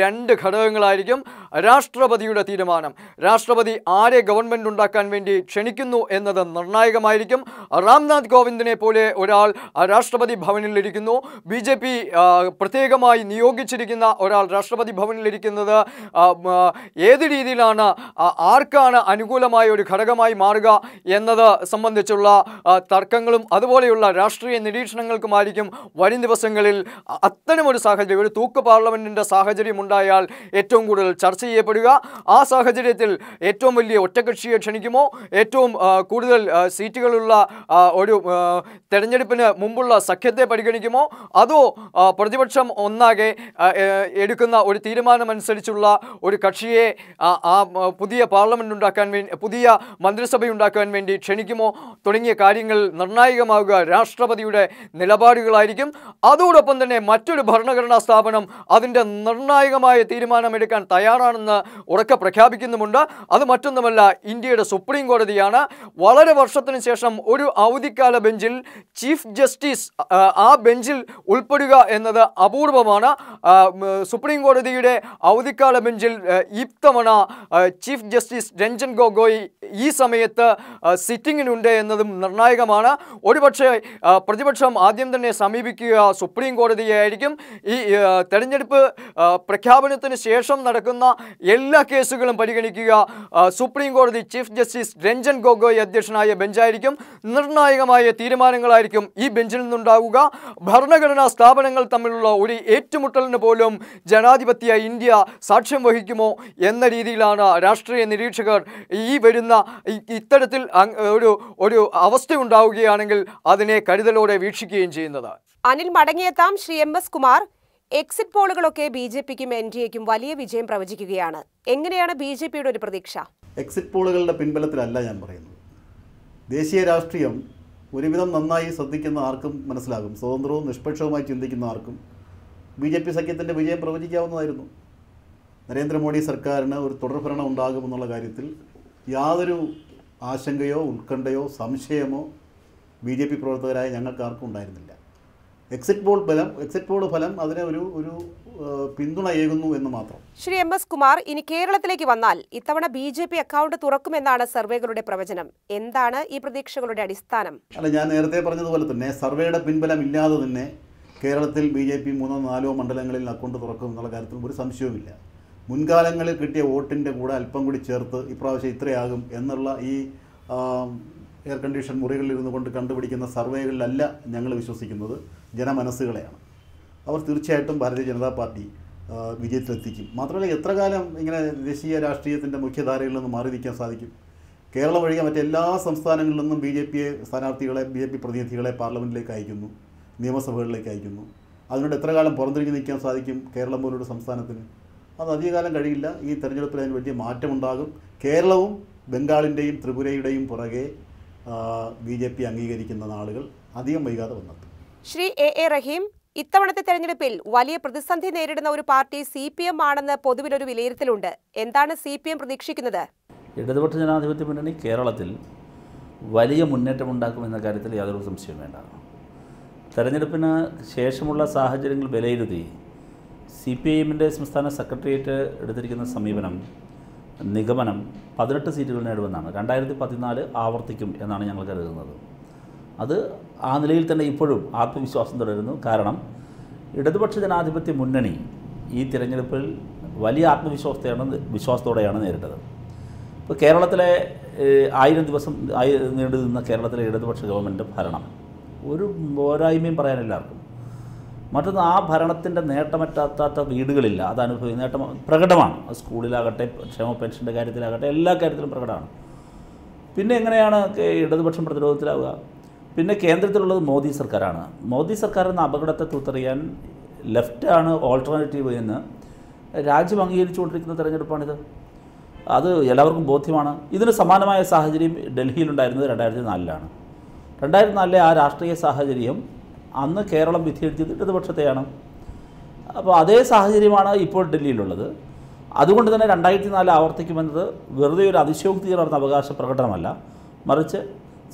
രണ്ട് ഘടകങ്ങളായിരിക്കും രാഷ്ട്രപതിയുടെ തീരുമാനം രാഷ്ട്രപതി ആരെ ഗവൺമെന്റ് ഉണ്ടാക്കാൻ വേണ്ടി ക്ഷണിക്കുന്നു എന്നത് നിർണായകമായിരിക്കും രാംനാഥ് കോവിന്ദിനെ പോലെ ഒരാൾ രാഷ്ട്രപതി ഭവനിലിരിക്കുന്നു ബി ജെ പി പ്രത്യേകമായി നിയോഗിച്ചിരിക്കുന്ന ഒരാൾ രാഷ്ട്രപതി ഭവനിലിരിക്കുന്നത് ഏത് രീതിയിലാണ് ആർക്കാണ് അനുകൂലമായ ഒരു ഘടകമായി മാറുക എന്നത് സംബന്ധിച്ചുള്ള തർക്കങ്ങളും അതുപോലെയുള്ള രാഷ്ട്രീയ നിരീക്ഷണങ്ങൾക്കുമായിരിക്കും വരും ദിവസങ്ങളിൽ അത്തരമൊരു സാഹചര്യം ഒരു തൂക്ക് പാർലമെൻറ്റിൻ്റെ സാഹചര്യം ഉണ്ടായാൽ ഏറ്റവും കൂടുതൽ ചർച്ച ചെയ്യപ്പെടുക ആ സാഹചര്യത്തിൽ ഏറ്റവും വലിയ ഒറ്റകക്ഷിയെ ക്ഷണിക്കുമോ ഏറ്റവും കൂടുതൽ സീറ്റുകളുള്ള ഒരു തെരഞ്ഞെടുപ്പിന് മുമ്പുള്ള സഖ്യത്തെ പരിഗണിക്കുമോ അതോ പ്രതിപക്ഷം ഒന്നാകെ എടുക്കുന്ന ഒരു തീരുമാനമനുസരിച്ചുള്ള ഒരു കക്ഷിയെ ആ പുതിയ പാർലമെൻറ് ഉണ്ടാക്കാൻ വേണ്ടി പുതിയ മന്ത്രിസഭ ഉണ്ടാക്കാൻ വേണ്ടി ക്ഷണിക്കുമോ തുടങ്ങിയ കാര്യങ്ങൾ നിർണായകമാവുക രാഷ്ട്രപതിയുടെ നിലപാടുകളായിരിക്കും അതോടൊപ്പം തന്നെ മറ്റൊരു ഭരണഘടനാ സ്ഥാപനം അതിൻ്റെ നിർണായകമായ തീരുമാനമെടുക്കാൻ തയ്യാറാണെന്ന് ഉറക്കെ പ്രഖ്യാപിക്കുന്നുമുണ്ട് അത് മറ്റൊന്നുമല്ല ഇന്ത്യയുടെ സുപ്രീം കോടതിയാണ് വളരെ വർഷത്തിന് ശേഷം ഒരു അവധിക്കാല ബെഞ്ചിൽ ചീഫ് ജസ്റ്റിസ് ആ ബെഞ്ചിൽ ഉൾപ്പെടുക എന്നത് അപൂർവമാണ് സുപ്രീം കോടതിയുടെ അവധിക്കാല ബെഞ്ചിൽ ഇത്തവണ ചീഫ് ജസ്റ്റിസ് രഞ്ജൻ ഗൊഗോയ് ഈ സമയത്ത് സിറ്റിങ്ങിനുണ്ട് എന്നതും നിർണായകമാണ് ഒരുപക്ഷെ പ്രതിപക്ഷം ആദ്യം തന്നെ സമീപിക്കുക സുപ്രീം കോടതിയായിരിക്കും ഈ തെരഞ്ഞെടുപ്പ് പ്രഖ്യാപനത്തിന് ശേഷം നടക്കുന്ന എല്ലാ കേസുകളും പരിഗണിക്കുക സുപ്രീം കോടതി ചീഫ് ജസ്റ്റിസ് രഞ്ജൻ ഗൊഗോയ് അധ്യക്ഷനായ ബെഞ്ചായിരിക്കും നിർണായകമായ തീരുമാനങ്ങളായിരിക്കും ഈ ബെഞ്ചിൽ നിന്നുണ്ടാവുക ഭരണഘടനാ സ്ഥാപനങ്ങൾ തമ്മിലുള്ള ഒരു ഏറ്റുമുട്ടലിന് പോലും ജനാധിപത്യ ഇന്ത്യ സാക്ഷ്യം വഹിക്കുമോ എന്ന രീതിയിൽ രീതിയിലാണ് രാഷ്ട്രീയ നിരീക്ഷകർ ഈ വരുന്ന ഇത്തരത്തിൽ ഒരു ഒരു അവസ്ഥ ഉണ്ടാവുകയാണെങ്കിൽ അതിനെ കരുതലോടെ വീക്ഷിക്കുകയും ചെയ്യുന്നത് അനിൽ മടങ്ങിയെത്താം Shri M S Kumar exit പോളുകളൊക്കെ ബി ജെ പിക്കും എൻ ഡി എക്കും വലിയ വിജയം പ്രവചിക്കുകയാണ് എങ്ങനെയാണ് ബി ജെ പിയുടെ ഒരു പ്രതീക്ഷ എക്സിറ്റ് പോളുകളുടെ പിൻബലത്തിലല്ല ഞാൻ പറയുന്നത് ദേശീയ രാഷ്ട്രീയം ഒരുവിധം നന്നായി ശ്രദ്ധിക്കുന്ന ആർക്കും മനസ്സിലാകും സ്വതന്ത്രവും നിഷ്പക്ഷവുമായി ചിന്തിക്കുന്ന ആർക്കും ബി ജെ പി സഖ്യത്തിൻ്റെ വിജയം പ്രവചിക്കാവുന്നതായിരുന്നു നരേന്ദ്രമോദി സർക്കാരിന് ഒരു തുടർഭരണം ഉണ്ടാകുമെന്നുള്ള കാര്യത്തിൽ യാതൊരു ആശങ്കയോ ഉത്കണ്ഠയോ സംശയമോ ബി ജെ പി പ്രവർത്തകരായ ഞങ്ങൾക്ക് ആർക്കും ഉണ്ടായിരുന്നില്ല എക്സിറ്റ് പോൾ ഫലം എക്സിറ്റ് പോൾ ഫലം അതിനെ ഒരു ഒരു പിന്തുണയേകുന്നു എന്ന് മാത്രം ശ്രീ എം എസ് കുമാർ ഇനി കേരളത്തിലേക്ക് വന്നാൽ ഇത്തവണ ബി ജെ പി അക്കൗണ്ട് തുറക്കുമെന്നാണ് സർവേകളുടെ പ്രവചനം എന്താണ് ഈ പ്രതീക്ഷകളുടെ അടിസ്ഥാനം അല്ല ഞാൻ നേരത്തെ പറഞ്ഞതുപോലെ തന്നെ സർവേയുടെ പിൻബലം ഇല്ലാതെ തന്നെ കേരളത്തിൽ ബി ജെ പി മൂന്നോ നാലോ മണ്ഡലങ്ങളിൽ അക്കൗണ്ട് തുറക്കും എന്നുള്ള കാര്യത്തിൽ ഒരു സംശയവുമില്ല മുൻകാലങ്ങളിൽ കിട്ടിയ വോട്ടിൻ്റെ കൂടെ അല്പം കൂടി ചേർത്ത് ഇപ്രാവശ്യം ഇത്രയാകും എന്നുള്ള ഈ എയർ കണ്ടീഷൻ മുറികളിൽ ഇരുന്നു കൊണ്ട് കണ്ടുപിടിക്കുന്ന സർവേകളിലല്ല ഞങ്ങൾ വിശ്വസിക്കുന്നത് ജനമനസ്സുകളെയാണ് അവർ തീർച്ചയായിട്ടും ഭാരതീയ ജനതാ പാർട്ടി വിജയത്തിലെത്തിക്കും മാത്രമല്ല എത്ര കാലം ഇങ്ങനെ ദേശീയ രാഷ്ട്രീയത്തിൻ്റെ മുഖ്യധാരയിൽ നിന്ന് മാറി നിൽക്കാൻ സാധിക്കും കേരളം ഒഴികെ മറ്റെല്ലാ സംസ്ഥാനങ്ങളിൽ നിന്നും ബി ജെ പി സ്ഥാനാർത്ഥികളെ ബി ജെ പി പ്രതിനിധികളെ പാർലമെൻറ്റിലേക്ക് അയക്കുന്നു നിയമസഭകളിലേക്ക് അയക്കുന്നു അതിനോട് എത്ര കാലം പുറന്തിരിഞ്ഞ് നിൽക്കാൻ സാധിക്കും കേരളം പോലൊരു സംസ്ഥാനത്തിന് അത് അധികകാലം കഴിയില്ല ഈ തെരഞ്ഞെടുപ്പിൽ അതിന് വലിയ മാറ്റമുണ്ടാകും കേരളവും ബംഗാളിൻ്റെയും ത്രിപുരയുടെയും പുറകെ ബി ജെ പി അംഗീകരിക്കുന്ന നാളുകൾ അധികം വൈകാതെ വന്നത് ശ്രീ എ എ റഹീം ഇത്തവണത്തെ തെരഞ്ഞെടുപ്പിൽ വലിയ പ്രതിസന്ധി നേരിടുന്ന ഒരു പാർട്ടി സി പി എം ആണെന്ന് പൊതുവിലൊരു വിലയിരുത്തലുണ്ട് എന്താണ് സി പി എം പ്രതീക്ഷിക്കുന്നത് ഇടതുപക്ഷ ജനാധിപത്യ മുന്നണി കേരളത്തിൽ വലിയ മുന്നേറ്റം ഉണ്ടാക്കുമെന്ന കാര്യത്തിൽ യാതൊരു സംശയം വേണ്ട തെരഞ്ഞെടുപ്പിന് ശേഷമുള്ള സാഹചര്യങ്ങൾ വിലയിരുത്തി സി പി ഐ എമ്മിൻ്റെ സംസ്ഥാന സെക്രട്ടേറിയറ്റ് എടുത്തിരിക്കുന്ന സമീപനം നിഗമനം പതിനെട്ട് സീറ്റുകൾ നേടുമെന്നാണ് രണ്ടായിരത്തി പതിനാല് ആവർത്തിക്കും എന്നാണ് ഞങ്ങൾ കരുതുന്നത് അത് ആ നിലയിൽ തന്നെ ഇപ്പോഴും ആത്മവിശ്വാസം തുടരുന്നു കാരണം ഇടതുപക്ഷ ജനാധിപത്യ മുന്നണി ഈ തിരഞ്ഞെടുപ്പിൽ വലിയ ആത്മവിശ്വാസത്തെയാണ് വിശ്വാസത്തോടെയാണ് നേരിട്ടത് ഇപ്പോൾ കേരളത്തിലെ ആയിരം ദിവസം ആയി നീണ്ടു നിന്ന കേരളത്തിലെ ഇടതുപക്ഷ ഗവൺമെൻറ് ഭരണം ഒരു പോരായ്മയും പറയാനില്ലാർക്കും മറ്റൊന്ന് ആ ഭരണത്തിൻ്റെ നേട്ടമറ്റാത്ത വീടുകളില്ല അത് അനുഭവി നേട്ടം പ്രകടമാണ് സ്കൂളിലാകട്ടെ ക്ഷേമ പെൻഷൻ്റെ കാര്യത്തിലാകട്ടെ എല്ലാ കാര്യത്തിലും പ്രകടമാണ് പിന്നെ എങ്ങനെയാണ് ഇടതുപക്ഷം പ്രതിരോധത്തിലാവുക പിന്നെ കേന്ദ്രത്തിലുള്ളത് മോദി സർക്കാരാണ് മോദി സർക്കാർ എന്ന അപകടത്തെ തൂത്തെറിയാൻ ലെഫ്റ്റാണ് ഓൾട്ടർനേറ്റീവ് എന്ന് രാജ്യം അംഗീകരിച്ചുകൊണ്ടിരിക്കുന്ന തെരഞ്ഞെടുപ്പാണിത് അത് എല്ലാവർക്കും ബോധ്യമാണ് ഇതിന് സമാനമായ സാഹചര്യം ഡൽഹിയിലുണ്ടായിരുന്നത് രണ്ടായിരത്തി നാലിലാണ് രണ്ടായിരത്തി നാലിലെ ആ രാഷ്ട്രീയ സാഹചര്യം അന്ന് കേരളം വിധിയെഴുതിയത് ഇടതുപക്ഷത്തെയാണ് അപ്പോൾ അതേ സാഹചര്യമാണ് ഇപ്പോൾ ഡൽഹിയിലുള്ളത് അതുകൊണ്ട് തന്നെ രണ്ടായിരത്തി നാല് ആവർത്തിക്കുമെന്നത് വെറുതെ ഒരു അതിശയോക്തി കലർന്ന അവകാശ പ്രകടനമല്ല മറിച്ച്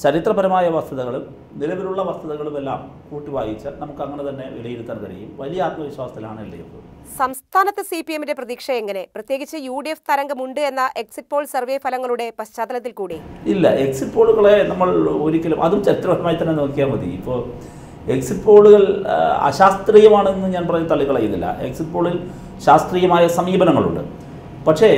ചരിത്രപരമായ വസ്തുതകളും നിലവിലുള്ള വസ്തുതകളുമെല്ലാം വായിച്ചാൽ നമുക്ക് അങ്ങനെ തന്നെ വിലയിരുത്താൻ കഴിയും വലിയ ആത്മവിശ്വാസത്തിലാണ് എൽ ഡി എഫ് സംസ്ഥാനത്ത് സി പി എമ്മിന്റെ പ്രതീക്ഷ എങ്ങനെ പ്രത്യേകിച്ച് യു ഡി എഫ് തരംഗമുണ്ട് എന്ന എക്സിറ്റ് പോൾ സർവേ ഫലങ്ങളുടെ പശ്ചാത്തലത്തിൽ കൂടി ഇല്ല എക്സിറ്റ് പോളുകളെ നമ്മൾ ഒരിക്കലും അതും ചരിത്രപരമായി തന്നെ നോക്കിയാൽ മതി ഇപ്പോൾ എക്സിറ്റ് പോളുകൾ അശാസ്ത്രീയമാണെന്ന് ഞാൻ പറഞ്ഞ് തള്ളിക്കളയുന്നില്ല എക്സിറ്റ് പോളിൽ ശാസ്ത്രീയമായ സമീപനങ്ങളുണ്ട് പക്ഷേ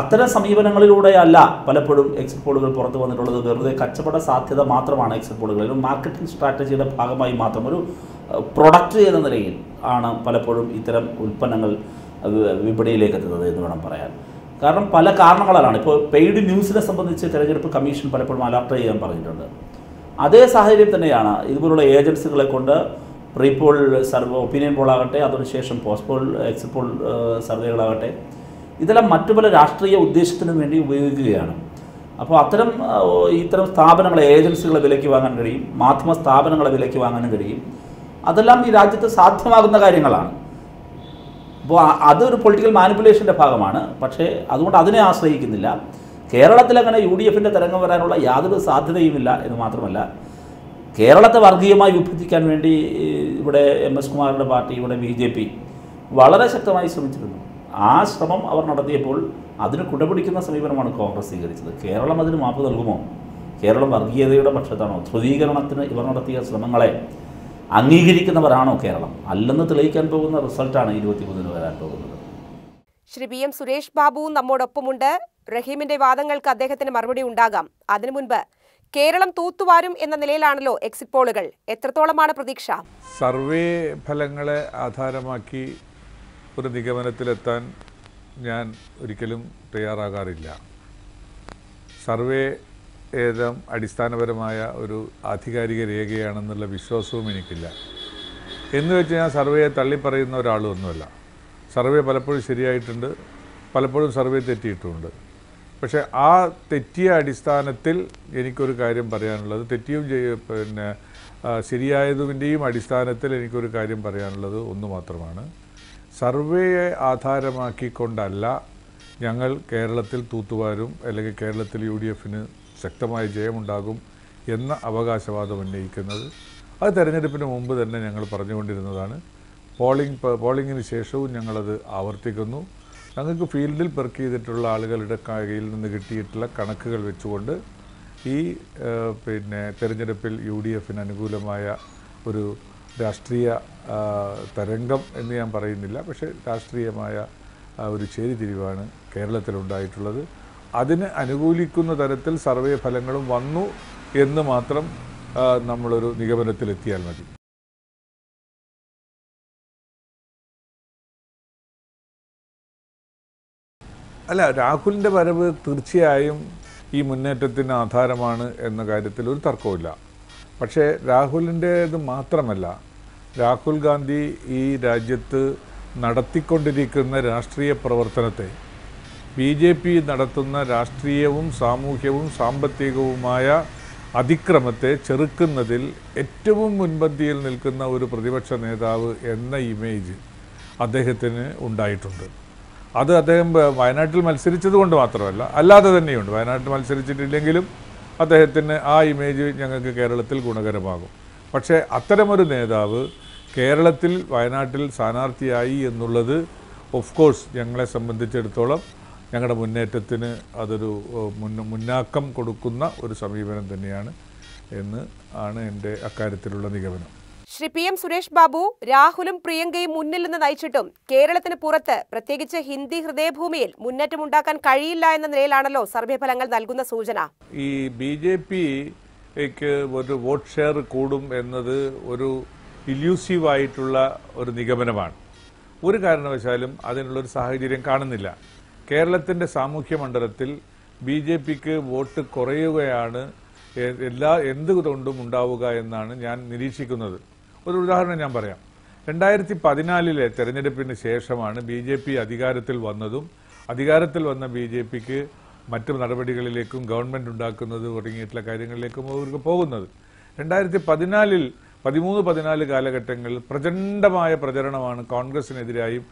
അത്തരം സമീപനങ്ങളിലൂടെയല്ല പലപ്പോഴും എക്സിറ്റ് പോളുകൾ പുറത്തു വന്നിട്ടുള്ളത് വെറുതെ കച്ചവട സാധ്യത മാത്രമാണ് എക്സിറ്റ് പോളുകൾ ഒരു മാർക്കറ്റിംഗ് സ്ട്രാറ്റജിയുടെ ഭാഗമായി മാത്രം ഒരു പ്രൊഡക്റ്റ് എന്ന നിലയിൽ ആണ് പലപ്പോഴും ഇത്തരം ഉൽപ്പന്നങ്ങൾ വിപണിയിലേക്ക് എത്തുന്നത് എന്ന് വേണം പറയാൻ കാരണം പല കാരണങ്ങളാണ് ഇപ്പോൾ പെയ്ഡ് ന്യൂസിനെ സംബന്ധിച്ച് തെരഞ്ഞെടുപ്പ് കമ്മീഷൻ പലപ്പോഴും അലർട്ട് ചെയ്യാൻ പറഞ്ഞിട്ടുണ്ട് അതേ സാഹചര്യം തന്നെയാണ് ഇതുപോലുള്ള ഏജൻസികളെ കൊണ്ട് പ്രീ പോൾ സർവേ ഒപ്പീനിയൻ പോളാകട്ടെ അതിനുശേഷം പോസ്റ്റ് പോൾ എക്സിറ്റ് പോൾ സർവേകളാകട്ടെ ഇതെല്ലാം മറ്റു പല രാഷ്ട്രീയ ഉദ്ദേശത്തിനും വേണ്ടി ഉപയോഗിക്കുകയാണ് അപ്പോൾ അത്തരം ഇത്തരം സ്ഥാപനങ്ങളെ ഏജൻസികളെ വിലയ്ക്ക് വാങ്ങാൻ കഴിയും മാധ്യമ സ്ഥാപനങ്ങളെ വിലയ്ക്ക് വാങ്ങാനും കഴിയും അതെല്ലാം ഈ രാജ്യത്ത് സാധ്യമാകുന്ന കാര്യങ്ങളാണ് അപ്പോൾ അതൊരു പൊളിറ്റിക്കൽ മാനിപ്പുലേഷൻ്റെ ഭാഗമാണ് പക്ഷേ അതുകൊണ്ട് അതിനെ ആശ്രയിക്കുന്നില്ല കേരളത്തിലങ്ങനെ യു ഡി എഫിൻ്റെ തരംഗം വരാനുള്ള യാതൊരു സാധ്യതയുമില്ല എന്ന് മാത്രമല്ല കേരളത്തെ വർഗീയമായി വിഭജിക്കാൻ വേണ്ടി ഇവിടെ എം എസ് കുമാറിൻ്റെ പാർട്ടി ഇവിടെ ബി ജെ പി വളരെ ശക്തമായി ശ്രമിച്ചിരുന്നു ആ ശ്രമം അവർ നടത്തിയപ്പോൾ അതിന് കുടപിടിക്കുന്ന സമീപനമാണ് കോൺഗ്രസ് സ്വീകരിച്ചത് കേരളം അതിന് മാപ്പ് നൽകുമോ കേരളം വർഗീയതയുടെ പക്ഷത്താണോ ധ്രുവീകരണത്തിന് ഇവർ നടത്തിയ ശ്രമങ്ങളെ അംഗീകരിക്കുന്നവരാണോ കേരളം അല്ലെന്ന് തെളിയിക്കാൻ പോകുന്ന റിസൾട്ടാണ് ഇരുപത്തി മൂന്നിന് വരാൻ പോകുന്നത് ശ്രീ ബി എം സുരേഷ് ബാബു നമ്മോടൊപ്പമുണ്ട് റഹീമിന്റെ വാദങ്ങൾക്ക് അദ്ദേഹത്തിന് മറുപടി ഉണ്ടാകാം അതിനു മുൻപ് കേരളം തൂത്തുവാരും എന്ന നിലയിലാണല്ലോ എക്സിറ്റ് പോളുകൾ എത്രത്തോളമാണ് പ്രതീക്ഷ സർവേ ഫലങ്ങളെ ആധാരമാക്കി ഒരു നിഗമനത്തിലെത്താൻ ഞാൻ ഒരിക്കലും തയ്യാറാകാറില്ല സർവേ ഏതം അടിസ്ഥാനപരമായ ഒരു ആധികാരിക രേഖയാണെന്നുള്ള വിശ്വാസവും എനിക്കില്ല എന്ന് വെച്ച് ഞാൻ സർവേയെ തള്ളിപ്പറയുന്ന ഒരാളൊന്നുമല്ല സർവേ പലപ്പോഴും ശരിയായിട്ടുണ്ട് പലപ്പോഴും സർവേ തെറ്റിയിട്ടുമുണ്ട് പക്ഷേ ആ തെറ്റിയ അടിസ്ഥാനത്തിൽ എനിക്കൊരു കാര്യം പറയാനുള്ളത് തെറ്റിയും പിന്നെ ശരിയായതിൻ്റെയും അടിസ്ഥാനത്തിൽ എനിക്കൊരു കാര്യം പറയാനുള്ളത് ഒന്ന് മാത്രമാണ് സർവേയെ ആധാരമാക്കിക്കൊണ്ടല്ല ഞങ്ങൾ കേരളത്തിൽ തൂത്തുവാരും അല്ലെങ്കിൽ കേരളത്തിൽ യു ഡി എഫിന് ശക്തമായ ജയമുണ്ടാകും എന്ന അവകാശവാദം ഉന്നയിക്കുന്നത് അത് തെരഞ്ഞെടുപ്പിന് മുമ്പ് തന്നെ ഞങ്ങൾ പറഞ്ഞുകൊണ്ടിരുന്നതാണ് പോളിംഗ് പോളിങ്ങിന് ശേഷവും ഞങ്ങളത് ആവർത്തിക്കുന്നു ഞങ്ങൾക്ക് ഫീൽഡിൽ വർക്ക് ചെയ്തിട്ടുള്ള ആളുകളുടെ കയ്യിൽ നിന്ന് കിട്ടിയിട്ടുള്ള കണക്കുകൾ വെച്ചുകൊണ്ട് ഈ പിന്നെ തെരഞ്ഞെടുപ്പിൽ യു ഡി എഫിന് അനുകൂലമായ ഒരു രാഷ്ട്രീയ തരംഗം എന്ന് ഞാൻ പറയുന്നില്ല പക്ഷേ രാഷ്ട്രീയമായ ഒരു തിരിവാണ് കേരളത്തിലുണ്ടായിട്ടുള്ളത് അതിന് അനുകൂലിക്കുന്ന തരത്തിൽ സർവേ ഫലങ്ങളും വന്നു എന്ന് മാത്രം നമ്മളൊരു നിഗമനത്തിലെത്തിയാൽ മതി അല്ല രാഹുലിൻ്റെ വരവ് തീർച്ചയായും ഈ മുന്നേറ്റത്തിന് ആധാരമാണ് എന്ന കാര്യത്തിൽ ഒരു തർക്കവുമില്ല പക്ഷേ രാഹുലിൻ്റേത് മാത്രമല്ല രാഹുൽ ഗാന്ധി ഈ രാജ്യത്ത് നടത്തിക്കൊണ്ടിരിക്കുന്ന രാഷ്ട്രീയ പ്രവർത്തനത്തെ ബി ജെ പി നടത്തുന്ന രാഷ്ട്രീയവും സാമൂഹ്യവും സാമ്പത്തികവുമായ അതിക്രമത്തെ ചെറുക്കുന്നതിൽ ഏറ്റവും മുൻപന്തിയിൽ നിൽക്കുന്ന ഒരു പ്രതിപക്ഷ നേതാവ് എന്ന ഇമേജ് അദ്ദേഹത്തിന് ഉണ്ടായിട്ടുണ്ട് അത് അദ്ദേഹം വയനാട്ടിൽ മത്സരിച്ചത് കൊണ്ട് മാത്രമല്ല അല്ലാതെ തന്നെയുണ്ട് വയനാട്ടിൽ മത്സരിച്ചിട്ടില്ലെങ്കിലും അദ്ദേഹത്തിന് ആ ഇമേജ് ഞങ്ങൾക്ക് കേരളത്തിൽ ഗുണകരമാകും പക്ഷേ അത്തരമൊരു നേതാവ് കേരളത്തിൽ വയനാട്ടിൽ സ്ഥാനാർത്ഥിയായി എന്നുള്ളത് ഓഫ് കോഴ്സ് ഞങ്ങളെ സംബന്ധിച്ചിടത്തോളം ഞങ്ങളുടെ മുന്നേറ്റത്തിന് അതൊരു മുന്നാക്കം കൊടുക്കുന്ന ഒരു സമീപനം തന്നെയാണ് എന്ന് ആണ് എൻ്റെ അക്കാര്യത്തിലുള്ള നിഗമനം ശ്രീ പി എം സുരേഷ് ബാബു രാഹുലും പ്രിയങ്കയും മുന്നിൽ നിന്ന് നയിച്ചിട്ടും കേരളത്തിന് പുറത്ത് പ്രത്യേകിച്ച് ഹിന്ദി ഹൃദയഭൂമിയിൽ മുന്നേറ്റം ഉണ്ടാക്കാൻ കഴിയില്ല എന്ന നിലയിലാണല്ലോ സർവേ ഫലങ്ങൾ നൽകുന്ന സൂചന ഈ ബി ജെ പി ഒരു വോട്ട് ഷെയർ കൂടും എന്നത് ഒരു ആയിട്ടുള്ള ഒരു നിഗമനമാണ് ഒരു കാരണവശാലും അതിനുള്ള ഒരു സാഹചര്യം കാണുന്നില്ല കേരളത്തിന്റെ സാമൂഹ്യ മണ്ഡലത്തിൽ ബി ജെ പിക്ക് വോട്ട് കുറയുകയാണ് എല്ലാ എന്തുകൊണ്ടും ഉണ്ടാവുക എന്നാണ് ഞാൻ നിരീക്ഷിക്കുന്നത് ഒരു ഉദാഹരണം ഞാൻ പറയാം രണ്ടായിരത്തി പതിനാലിലെ തെരഞ്ഞെടുപ്പിന് ശേഷമാണ് ബി ജെ പി അധികാരത്തിൽ വന്നതും അധികാരത്തിൽ വന്ന ബി ജെ പിക്ക് മറ്റു നടപടികളിലേക്കും ഗവൺമെന്റ് ഉണ്ടാക്കുന്നത് തുടങ്ങിയിട്ടുള്ള കാര്യങ്ങളിലേക്കും അവർക്ക് പോകുന്നത് രണ്ടായിരത്തി പതിനാലിൽ പതിമൂന്ന് പതിനാല് കാലഘട്ടങ്ങളിൽ പ്രചണ്ഡമായ പ്രചരണമാണ് കോൺഗ്രസിനെതിരായും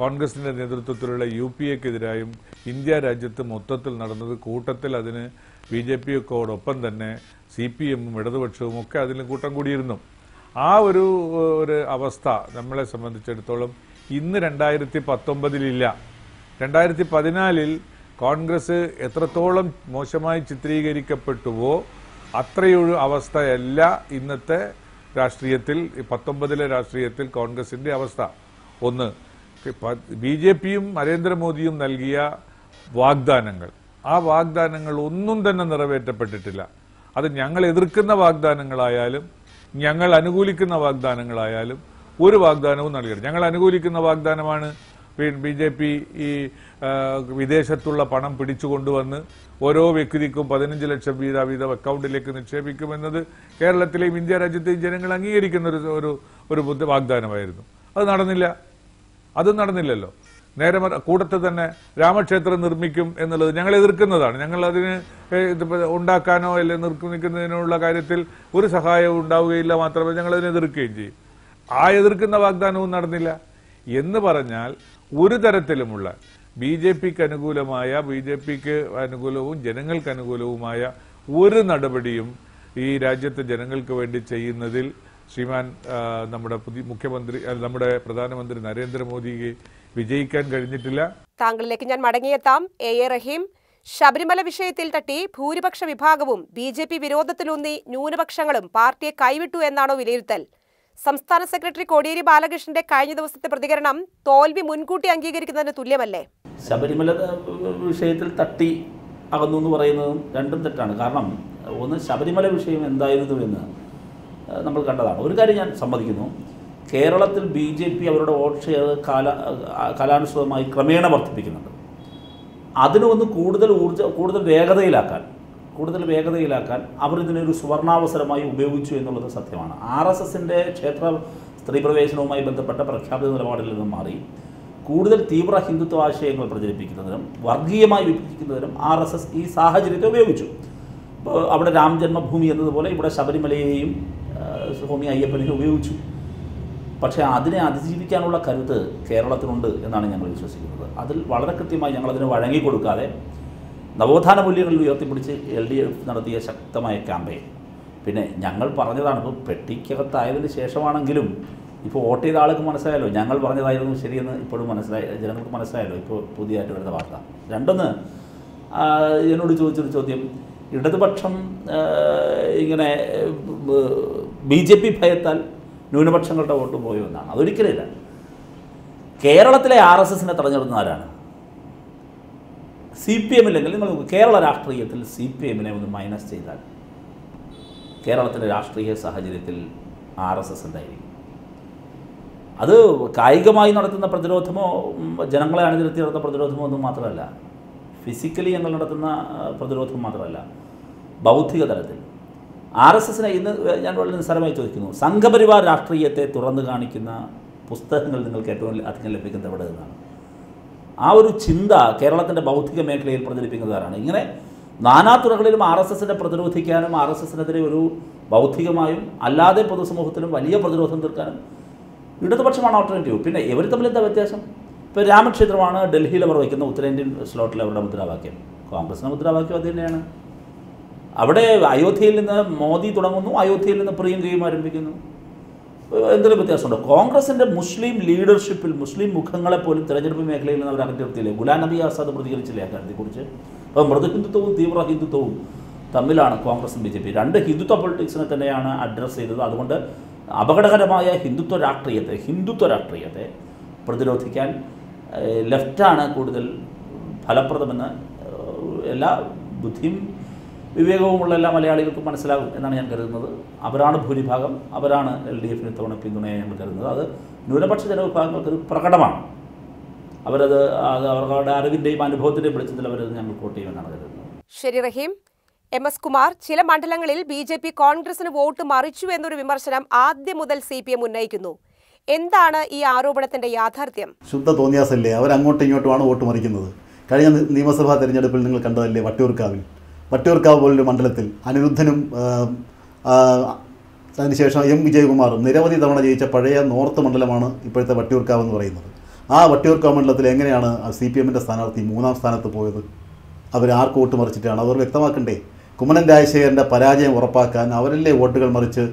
കോൺഗ്രസിന്റെ നേതൃത്വത്തിലുള്ള യു പി എക്കെതിരായും ഇന്ത്യ രാജ്യത്ത് മൊത്തത്തിൽ നടന്നത് കൂട്ടത്തിൽ അതിന് ബി ജെ ഒപ്പം തന്നെ സി പി എമ്മും ഇടതുപക്ഷവും ഒക്കെ അതിന് കൂട്ടം കൂടിയിരുന്നു ആ ഒരു ഒരു അവസ്ഥ നമ്മളെ സംബന്ധിച്ചിടത്തോളം ഇന്ന് രണ്ടായിരത്തി പത്തൊമ്പതിലില്ല രണ്ടായിരത്തി പതിനാലിൽ കോൺഗ്രസ് എത്രത്തോളം മോശമായി ചിത്രീകരിക്കപ്പെട്ടുവോ അത്രയൊരു അവസ്ഥയല്ല ഇന്നത്തെ രാഷ്ട്രീയത്തിൽ പത്തൊമ്പതിലെ രാഷ്ട്രീയത്തിൽ കോൺഗ്രസിന്റെ അവസ്ഥ ഒന്ന് ബി ജെ പിയും നരേന്ദ്രമോദിയും നൽകിയ വാഗ്ദാനങ്ങൾ ആ വാഗ്ദാനങ്ങൾ ഒന്നും തന്നെ നിറവേറ്റപ്പെട്ടിട്ടില്ല അത് ഞങ്ങൾ എതിർക്കുന്ന വാഗ്ദാനങ്ങളായാലും ഞങ്ങൾ അനുകൂലിക്കുന്ന വാഗ്ദാനങ്ങളായാലും ഒരു വാഗ്ദാനവും നൽകരുത് ഞങ്ങൾ അനുകൂലിക്കുന്ന വാഗ്ദാനമാണ് ബി ജെ പി ഈ വിദേശത്തുള്ള പണം പിടിച്ചുകൊണ്ടുവന്ന് ഓരോ വ്യക്തിക്കും പതിനഞ്ച് ലക്ഷം വീത വീതം അക്കൗണ്ടിലേക്ക് നിക്ഷേപിക്കുമെന്നത് കേരളത്തിലെയും ഇന്ത്യ രാജ്യത്തെയും ജനങ്ങൾ അംഗീകരിക്കുന്ന ഒരു ഒരു വാഗ്ദാനമായിരുന്നു അത് നടന്നില്ല അത് നടന്നില്ലല്ലോ നേരെ കൂട്ടത്തിൽ തന്നെ രാമക്ഷേത്രം നിർമ്മിക്കും എന്നുള്ളത് ഞങ്ങൾ എതിർക്കുന്നതാണ് ഞങ്ങൾ അതിന് ഉണ്ടാക്കാനോ അല്ലെങ്കിൽ നിർമ്മിക്കുന്നതിനുള്ള കാര്യത്തിൽ ഒരു സഹായവും ഉണ്ടാവുകയില്ല മാത്രമേ ഞങ്ങൾ അതിനെ എതിർക്കുകയും ചെയ്യും ആ എതിർക്കുന്ന വാഗ്ദാനവും നടന്നില്ല എന്ന് പറഞ്ഞാൽ ഒരു തരത്തിലുമുള്ള ബി ജെ പിക്ക് അനുകൂലമായ ബി ജെ പിക്ക് അനുകൂലവും ജനങ്ങൾക്ക് അനുകൂലവുമായ ഒരു നടപടിയും ഈ രാജ്യത്തെ ജനങ്ങൾക്ക് വേണ്ടി ചെയ്യുന്നതിൽ ശ്രീമാൻ നമ്മുടെ പുതിയ മുഖ്യമന്ത്രി നമ്മുടെ പ്രധാനമന്ത്രി നരേന്ദ്രമോദിക്ക് വിജയിക്കാൻ കഴിഞ്ഞിട്ടില്ല താങ്കളിലേക്ക് ഞാൻ മടങ്ങിയെത്താം എ എ റഹീം ശബരിമല വിഷയത്തിൽ തട്ടി ഭൂരിപക്ഷ വിഭാഗവും ബി ജെ പി വിരോധത്തിലൂന്നി ന്യൂനപക്ഷങ്ങളും പാർട്ടിയെ കൈവിട്ടു എന്നാണോ വിലയിരുത്തൽ സംസ്ഥാന സെക്രട്ടറി കോടിയേരി ബാലകൃഷ്ണന്റെ കഴിഞ്ഞ ദിവസത്തെ പ്രതികരണം തോൽവി മുൻകൂട്ടി അംഗീകരിക്കുന്നതിന് തുല്യമല്ലേ ശബരിമല വിഷയത്തിൽ തട്ടി അകന്നു എന്ന് പറയുന്നതും രണ്ടും തെറ്റാണ് കാരണം ഒന്ന് ശബരിമല വിഷയം എന്തായിരുന്നു എന്ന് നമ്മൾ കണ്ടതാണ് ഒരു കാര്യം ഞാൻ സമ്മതിക്കുന്നു കേരളത്തിൽ ബി ജെ പി അവരുടെ വോട്ട് ഷെയർ കാല കാലാനുസൃതമായി ക്രമേണ വർദ്ധിപ്പിക്കുന്നുണ്ട് അതിനൊന്ന് കൂടുതൽ ഊർജ്ജ കൂടുതൽ വേഗതയിലാക്കാൻ കൂടുതൽ വേഗതയിലാക്കാൻ ഇതിനൊരു സുവർണാവസരമായി ഉപയോഗിച്ചു എന്നുള്ളത് സത്യമാണ് ആർ എസ് എസിൻ്റെ ക്ഷേത്ര സ്ത്രീ പ്രവേശനവുമായി ബന്ധപ്പെട്ട പ്രഖ്യാപിത നിലപാടിൽ നിന്നും മാറി കൂടുതൽ തീവ്ര ഹിന്ദുത്വ ആശയങ്ങൾ പ്രചരിപ്പിക്കുന്നതിനും വർഗീയമായി വിഭജിക്കുന്നതിനും ആർ എസ് എസ് ഈ സാഹചര്യത്തെ ഉപയോഗിച്ചു അവിടെ രാമജന്മഭൂമി എന്നതുപോലെ ഇവിടെ ശബരിമലയെയും ഹോമി അയ്യപ്പനെ ഉപയോഗിച്ചു പക്ഷേ അതിനെ അതിജീവിക്കാനുള്ള കരുത്ത് കേരളത്തിനുണ്ട് എന്നാണ് ഞങ്ങൾ വിശ്വസിക്കുന്നത് അതിൽ വളരെ കൃത്യമായി ഞങ്ങളതിന് വഴങ്ങിക്കൊടുക്കാതെ നവോത്ഥാന മൂല്യങ്ങളിൽ ഉയർത്തിപ്പിടിച്ച് എൽ ഡി എഫ് നടത്തിയ ശക്തമായ ക്യാമ്പയിൻ പിന്നെ ഞങ്ങൾ പറഞ്ഞതാണ് ഇപ്പോൾ പെട്ടിക്കകത്തായതിന് ശേഷമാണെങ്കിലും ഇപ്പോൾ വോട്ട് ചെയ്ത ആൾക്ക് മനസ്സിലായല്ലോ ഞങ്ങൾ പറഞ്ഞതായിരുന്നു ശരിയെന്ന് ഇപ്പോഴും മനസ്സിലായി ജനങ്ങൾക്ക് മനസ്സിലായല്ലോ ഇപ്പോൾ പുതിയതായിട്ട് വരുന്ന വാർത്ത രണ്ടൊന്ന് എന്നോട് ചോദിച്ചൊരു ചോദ്യം ഇടതുപക്ഷം ഇങ്ങനെ ബി ജെ പി ഭയത്താൽ ന്യൂനപക്ഷങ്ങളുടെ വോട്ട് പോയോ എന്നാണ് അതൊരിക്കലില്ല കേരളത്തിലെ ആർ എസ് എസിനെ തെരഞ്ഞെടുക്കുന്ന ആരാണ് സി പി എമ്മില്ലെങ്കിൽ നിങ്ങൾ കേരള രാഷ്ട്രീയത്തിൽ സി പി എമ്മിനെ ഒന്ന് മൈനസ് ചെയ്താൽ കേരളത്തിൻ്റെ രാഷ്ട്രീയ സാഹചര്യത്തിൽ ആർ എസ് എസ് ഉണ്ടായിരിക്കും അത് കായികമായി നടത്തുന്ന പ്രതിരോധമോ ജനങ്ങളെ അണിനിരത്തി നടത്തുന്ന പ്രതിരോധമോ ഒന്നും മാത്രമല്ല ഫിസിക്കലി ഞങ്ങൾ നടത്തുന്ന പ്രതിരോധം മാത്രമല്ല ബൗദ്ധിക തലത്തിൽ ആർ എസ് എസിനെ ഇന്ന് ഞാൻ വളരെ നിസ്സാരമായി ചോദിക്കുന്നു സംഘപരിവാർ രാഷ്ട്രീയത്തെ തുറന്നു കാണിക്കുന്ന പുസ്തകങ്ങൾ നിങ്ങൾക്ക് ഏറ്റവും അധികം ലഭിക്കുന്നത് എവിടെ നിന്നാണ് ആ ഒരു ചിന്ത കേരളത്തിൻ്റെ ബൗദ്ധിക മേഖലയിൽ പ്രചരിപ്പിക്കുന്നത് ആരാണ് ഇങ്ങനെ നാനാതുറകളിലും ആർ എസ് എസിനെ പ്രതിരോധിക്കാനും ആർ എസ് എസിനെതിരെ ഒരു ബൗദ്ധികമായും അല്ലാതെ പൊതുസമൂഹത്തിനും വലിയ പ്രതിരോധം തീർക്കാനും ഇടതുപക്ഷമാണ് ഓൾട്ടർനേറ്റീവ് പിന്നെ ഇവർ തമ്മിൽ എന്താ വ്യത്യാസം ഇപ്പോൾ രാമക്ഷേത്രമാണ് ഡൽഹിയിൽ അവർ വയ്ക്കുന്ന ഉത്തരേന്ത്യൻ സ്ലോട്ടിൽ അവരുടെ മുദ്രാവാക്യം കോൺഗ്രസിൻ്റെ മുദ്രാവാക്യം അത് തന്നെയാണ് അവിടെ അയോധ്യയിൽ നിന്ന് മോദി തുടങ്ങുന്നു അയോധ്യയിൽ നിന്ന് പ്രിയങ്കയും ആരംഭിക്കുന്നു എന്തെങ്കിലും വ്യത്യാസമുണ്ട് കോൺഗ്രസിൻ്റെ മുസ്ലിം ലീഡർഷിപ്പിൽ മുസ്ലിം മുഖങ്ങളെ പോലും തെരഞ്ഞെടുപ്പ് മേഖലയിൽ നിന്ന് അവർ അകറ്റി നിർത്തിയില്ലേ ഗുലാം നബി ആസാദ് പ്രതികരിച്ചില്ലേ അക്കാര്യത്തെക്കുറിച്ച് അപ്പോൾ ഹിന്ദുത്വവും തീവ്ര ഹിന്ദുത്വവും തമ്മിലാണ് കോൺഗ്രസും ബി ജെ പി രണ്ട് ഹിന്ദുത്വ പൊളിറ്റിക്സിനെ തന്നെയാണ് അഡ്രസ്സ് ചെയ്തത് അതുകൊണ്ട് അപകടകരമായ ഹിന്ദുത്വ രാഷ്ട്രീയത്തെ ഹിന്ദുത്വ രാഷ്ട്രീയത്തെ പ്രതിരോധിക്കാൻ ലെഫ്റ്റാണ് കൂടുതൽ ഫലപ്രദമെന്ന് എല്ലാ ബുദ്ധിയും വിവേകവുമുള്ള എല്ലാ മലയാളികൾക്കും മനസ്സിലാകും എന്നാണ് ഞാൻ കരുതുന്നത് അവരാണ് ഭൂരിഭാഗം അവരാണ് എൽ ഡി എഫിന് തവണ പിന്തുണയെ നമ്മൾ കരുതുന്നത് അത് ന്യൂനപക്ഷ ജനവിഭാഗങ്ങൾക്കത് പ്രകടമാണ് അവരത് അത് അവരുടെ അറിവിൻ്റെയും അനുഭവത്തിൻ്റെയും വെളിച്ചത്തിൽ അവരത് ഞങ്ങൾ വോട്ട് ചെയ്യുമെന്നാണ് കരുതുന്നത് ശരി റഹീം എം എസ് കുമാർ ചില മണ്ഡലങ്ങളിൽ ബി ജെ പി കോൺഗ്രസിന് വോട്ട് മറിച്ചു എന്നൊരു വിമർശനം ആദ്യം മുതൽ സി പി എം ഉന്നയിക്കുന്നു എന്താണ് ഈ ആരോപണത്തിന്റെ യാഥാർത്ഥ്യം ശുദ്ധ തോന്നിയാസല്ലേ അവരങ്ങോട്ടും ഇങ്ങോട്ടുമാണ് വോട്ട് മറിക്കുന്നത് കഴിഞ്ഞ നിയമസഭാ തെരഞ്ഞെടുപ്പിൽ നിങ്ങൾ കണ്ടതല്ലേ വട്ടിയൂർക്കാവിൽ വട്ടിയൂർക്കാവ് പോലൊരു മണ്ഡലത്തിൽ അനിരുദ്ധനും അതിനുശേഷം എം വിജയകുമാറും നിരവധി തവണ ജയിച്ച പഴയ നോർത്ത് മണ്ഡലമാണ് ഇപ്പോഴത്തെ വട്ടിയൂർക്കാവ് എന്ന് പറയുന്നത് ആ വട്ടിയൂർക്കാവ് മണ്ഡലത്തിൽ എങ്ങനെയാണ് സി പി എമ്മിൻ്റെ സ്ഥാനാർത്ഥി മൂന്നാം സ്ഥാനത്ത് പോയത് അവർ ആർക്ക് വോട്ട് മറിച്ചിട്ടാണ് അവർ വ്യക്തമാക്കണ്ടേ കുമ്മനം രാജശേഖരൻ്റെ പരാജയം ഉറപ്പാക്കാൻ അവരല്ലേ വോട്ടുകൾ മറിച്ച്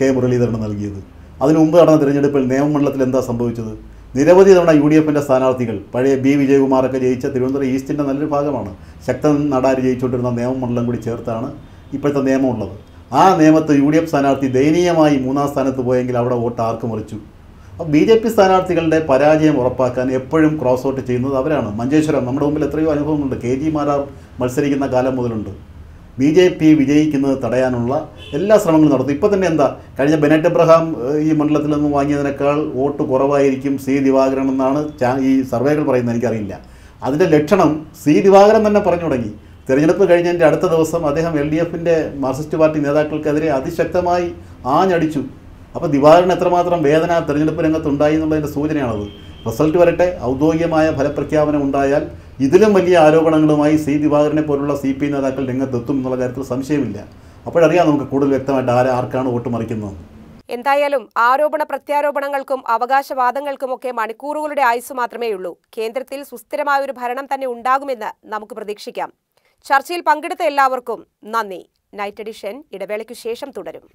കെ മുരളീധരന് നൽകിയത് അതിനു മുമ്പ് നടന്ന തിരഞ്ഞെടുപ്പിൽ നിയമമണ്ഡലത്തിൽ എന്താ സംഭവിച്ചത് നിരവധി തവണ യു ഡി എഫിൻ്റെ സ്ഥാനാർത്ഥികൾ പഴയ ബി വിജയകുമാറൊക്കെ ജയിച്ച തിരുവനന്തപുരം ഈസ്റ്റിൻ്റെ നല്ലൊരു ഭാഗമാണ് ശക്തൻ നടാർ ജയിച്ചുകൊണ്ടിരുന്ന നിയമമണ്ഡലം കൂടി ചേർത്താണ് ഇപ്പോഴത്തെ നിയമമുള്ളത് ആ നിയമത്ത് യു ഡി എഫ് സ്ഥാനാർത്ഥി ദയനീയമായി മൂന്നാം സ്ഥാനത്ത് പോയെങ്കിൽ അവിടെ വോട്ട് ആർക്ക് മറിച്ചു അപ്പോൾ ബി ജെ പി സ്ഥാനാർത്ഥികളുടെ പരാജയം ഉറപ്പാക്കാൻ എപ്പോഴും ക്രോസ് ഔട്ട് ചെയ്യുന്നത് അവരാണ് മഞ്ചേശ്വരം നമ്മുടെ മുമ്പിൽ എത്രയോ അനുഭവമുണ്ട് കെ ജി മാരാർ മത്സരിക്കുന്ന കാലം മുതലുണ്ട് ബി ജെ പി വിജയിക്കുന്നത് തടയാനുള്ള എല്ലാ ശ്രമങ്ങളും നടത്തും ഇപ്പോൾ തന്നെ എന്താ കഴിഞ്ഞ ബെനറ്റ് എബ്രഹാം ഈ മണ്ഡലത്തിൽ നിന്ന് വാങ്ങിയതിനേക്കാൾ വോട്ട് കുറവായിരിക്കും സി ദിവാകരൻ എന്നാണ് ഈ സർവേകൾ പറയുന്നത് എനിക്കറിയില്ല അതിൻ്റെ ലക്ഷണം സി ദിവാകരൻ തന്നെ പറഞ്ഞു തുടങ്ങി തിരഞ്ഞെടുപ്പ് കഴിഞ്ഞതിൻ്റെ അടുത്ത ദിവസം അദ്ദേഹം എൽ ഡി എഫിൻ്റെ മാർക്സിസ്റ്റ് പാർട്ടി നേതാക്കൾക്കെതിരെ അതിശക്തമായി ആഞ്ഞടിച്ചു അപ്പോൾ ദിവാകരൻ എത്രമാത്രം വേദന തിരഞ്ഞെടുപ്പ് രംഗത്തുണ്ടായി എന്നുള്ളതിൻ്റെ സൂചനയാണത് റിസൾട്ട് വരട്ടെ ഔദ്യോഗികമായ ഫലപ്രഖ്യാപനം ഉണ്ടായാൽ ഇതിലും വലിയ ആരോപണങ്ങളുമായി സി ദിവാകരനെ പോലുള്ള സി പി നേതാക്കൾ രംഗത്തെത്തും എന്നുള്ള കാര്യത്തിൽ സംശയമില്ല അപ്പോഴറിയാം നമുക്ക് കൂടുതൽ വ്യക്തമായിട്ട് ആരെ ആർക്കാണ് വോട്ട് മറിക്കുന്നത് എന്തായാലും ആരോപണ പ്രത്യാരോപണങ്ങൾക്കും അവകാശവാദങ്ങൾക്കുമൊക്കെ മണിക്കൂറുകളുടെ ആയുസ് മാത്രമേയുള്ളൂ കേന്ദ്രത്തിൽ സുസ്ഥിരമായ ഒരു ഭരണം തന്നെ ഉണ്ടാകുമെന്ന് നമുക്ക് പ്രതീക്ഷിക്കാം ചർച്ചയിൽ പങ്കെടുത്ത എല്ലാവർക്കും നന്ദി നൈറ്റ് എഡിഷൻ ഇടവേളയ്ക്കു ശേഷം തുടരും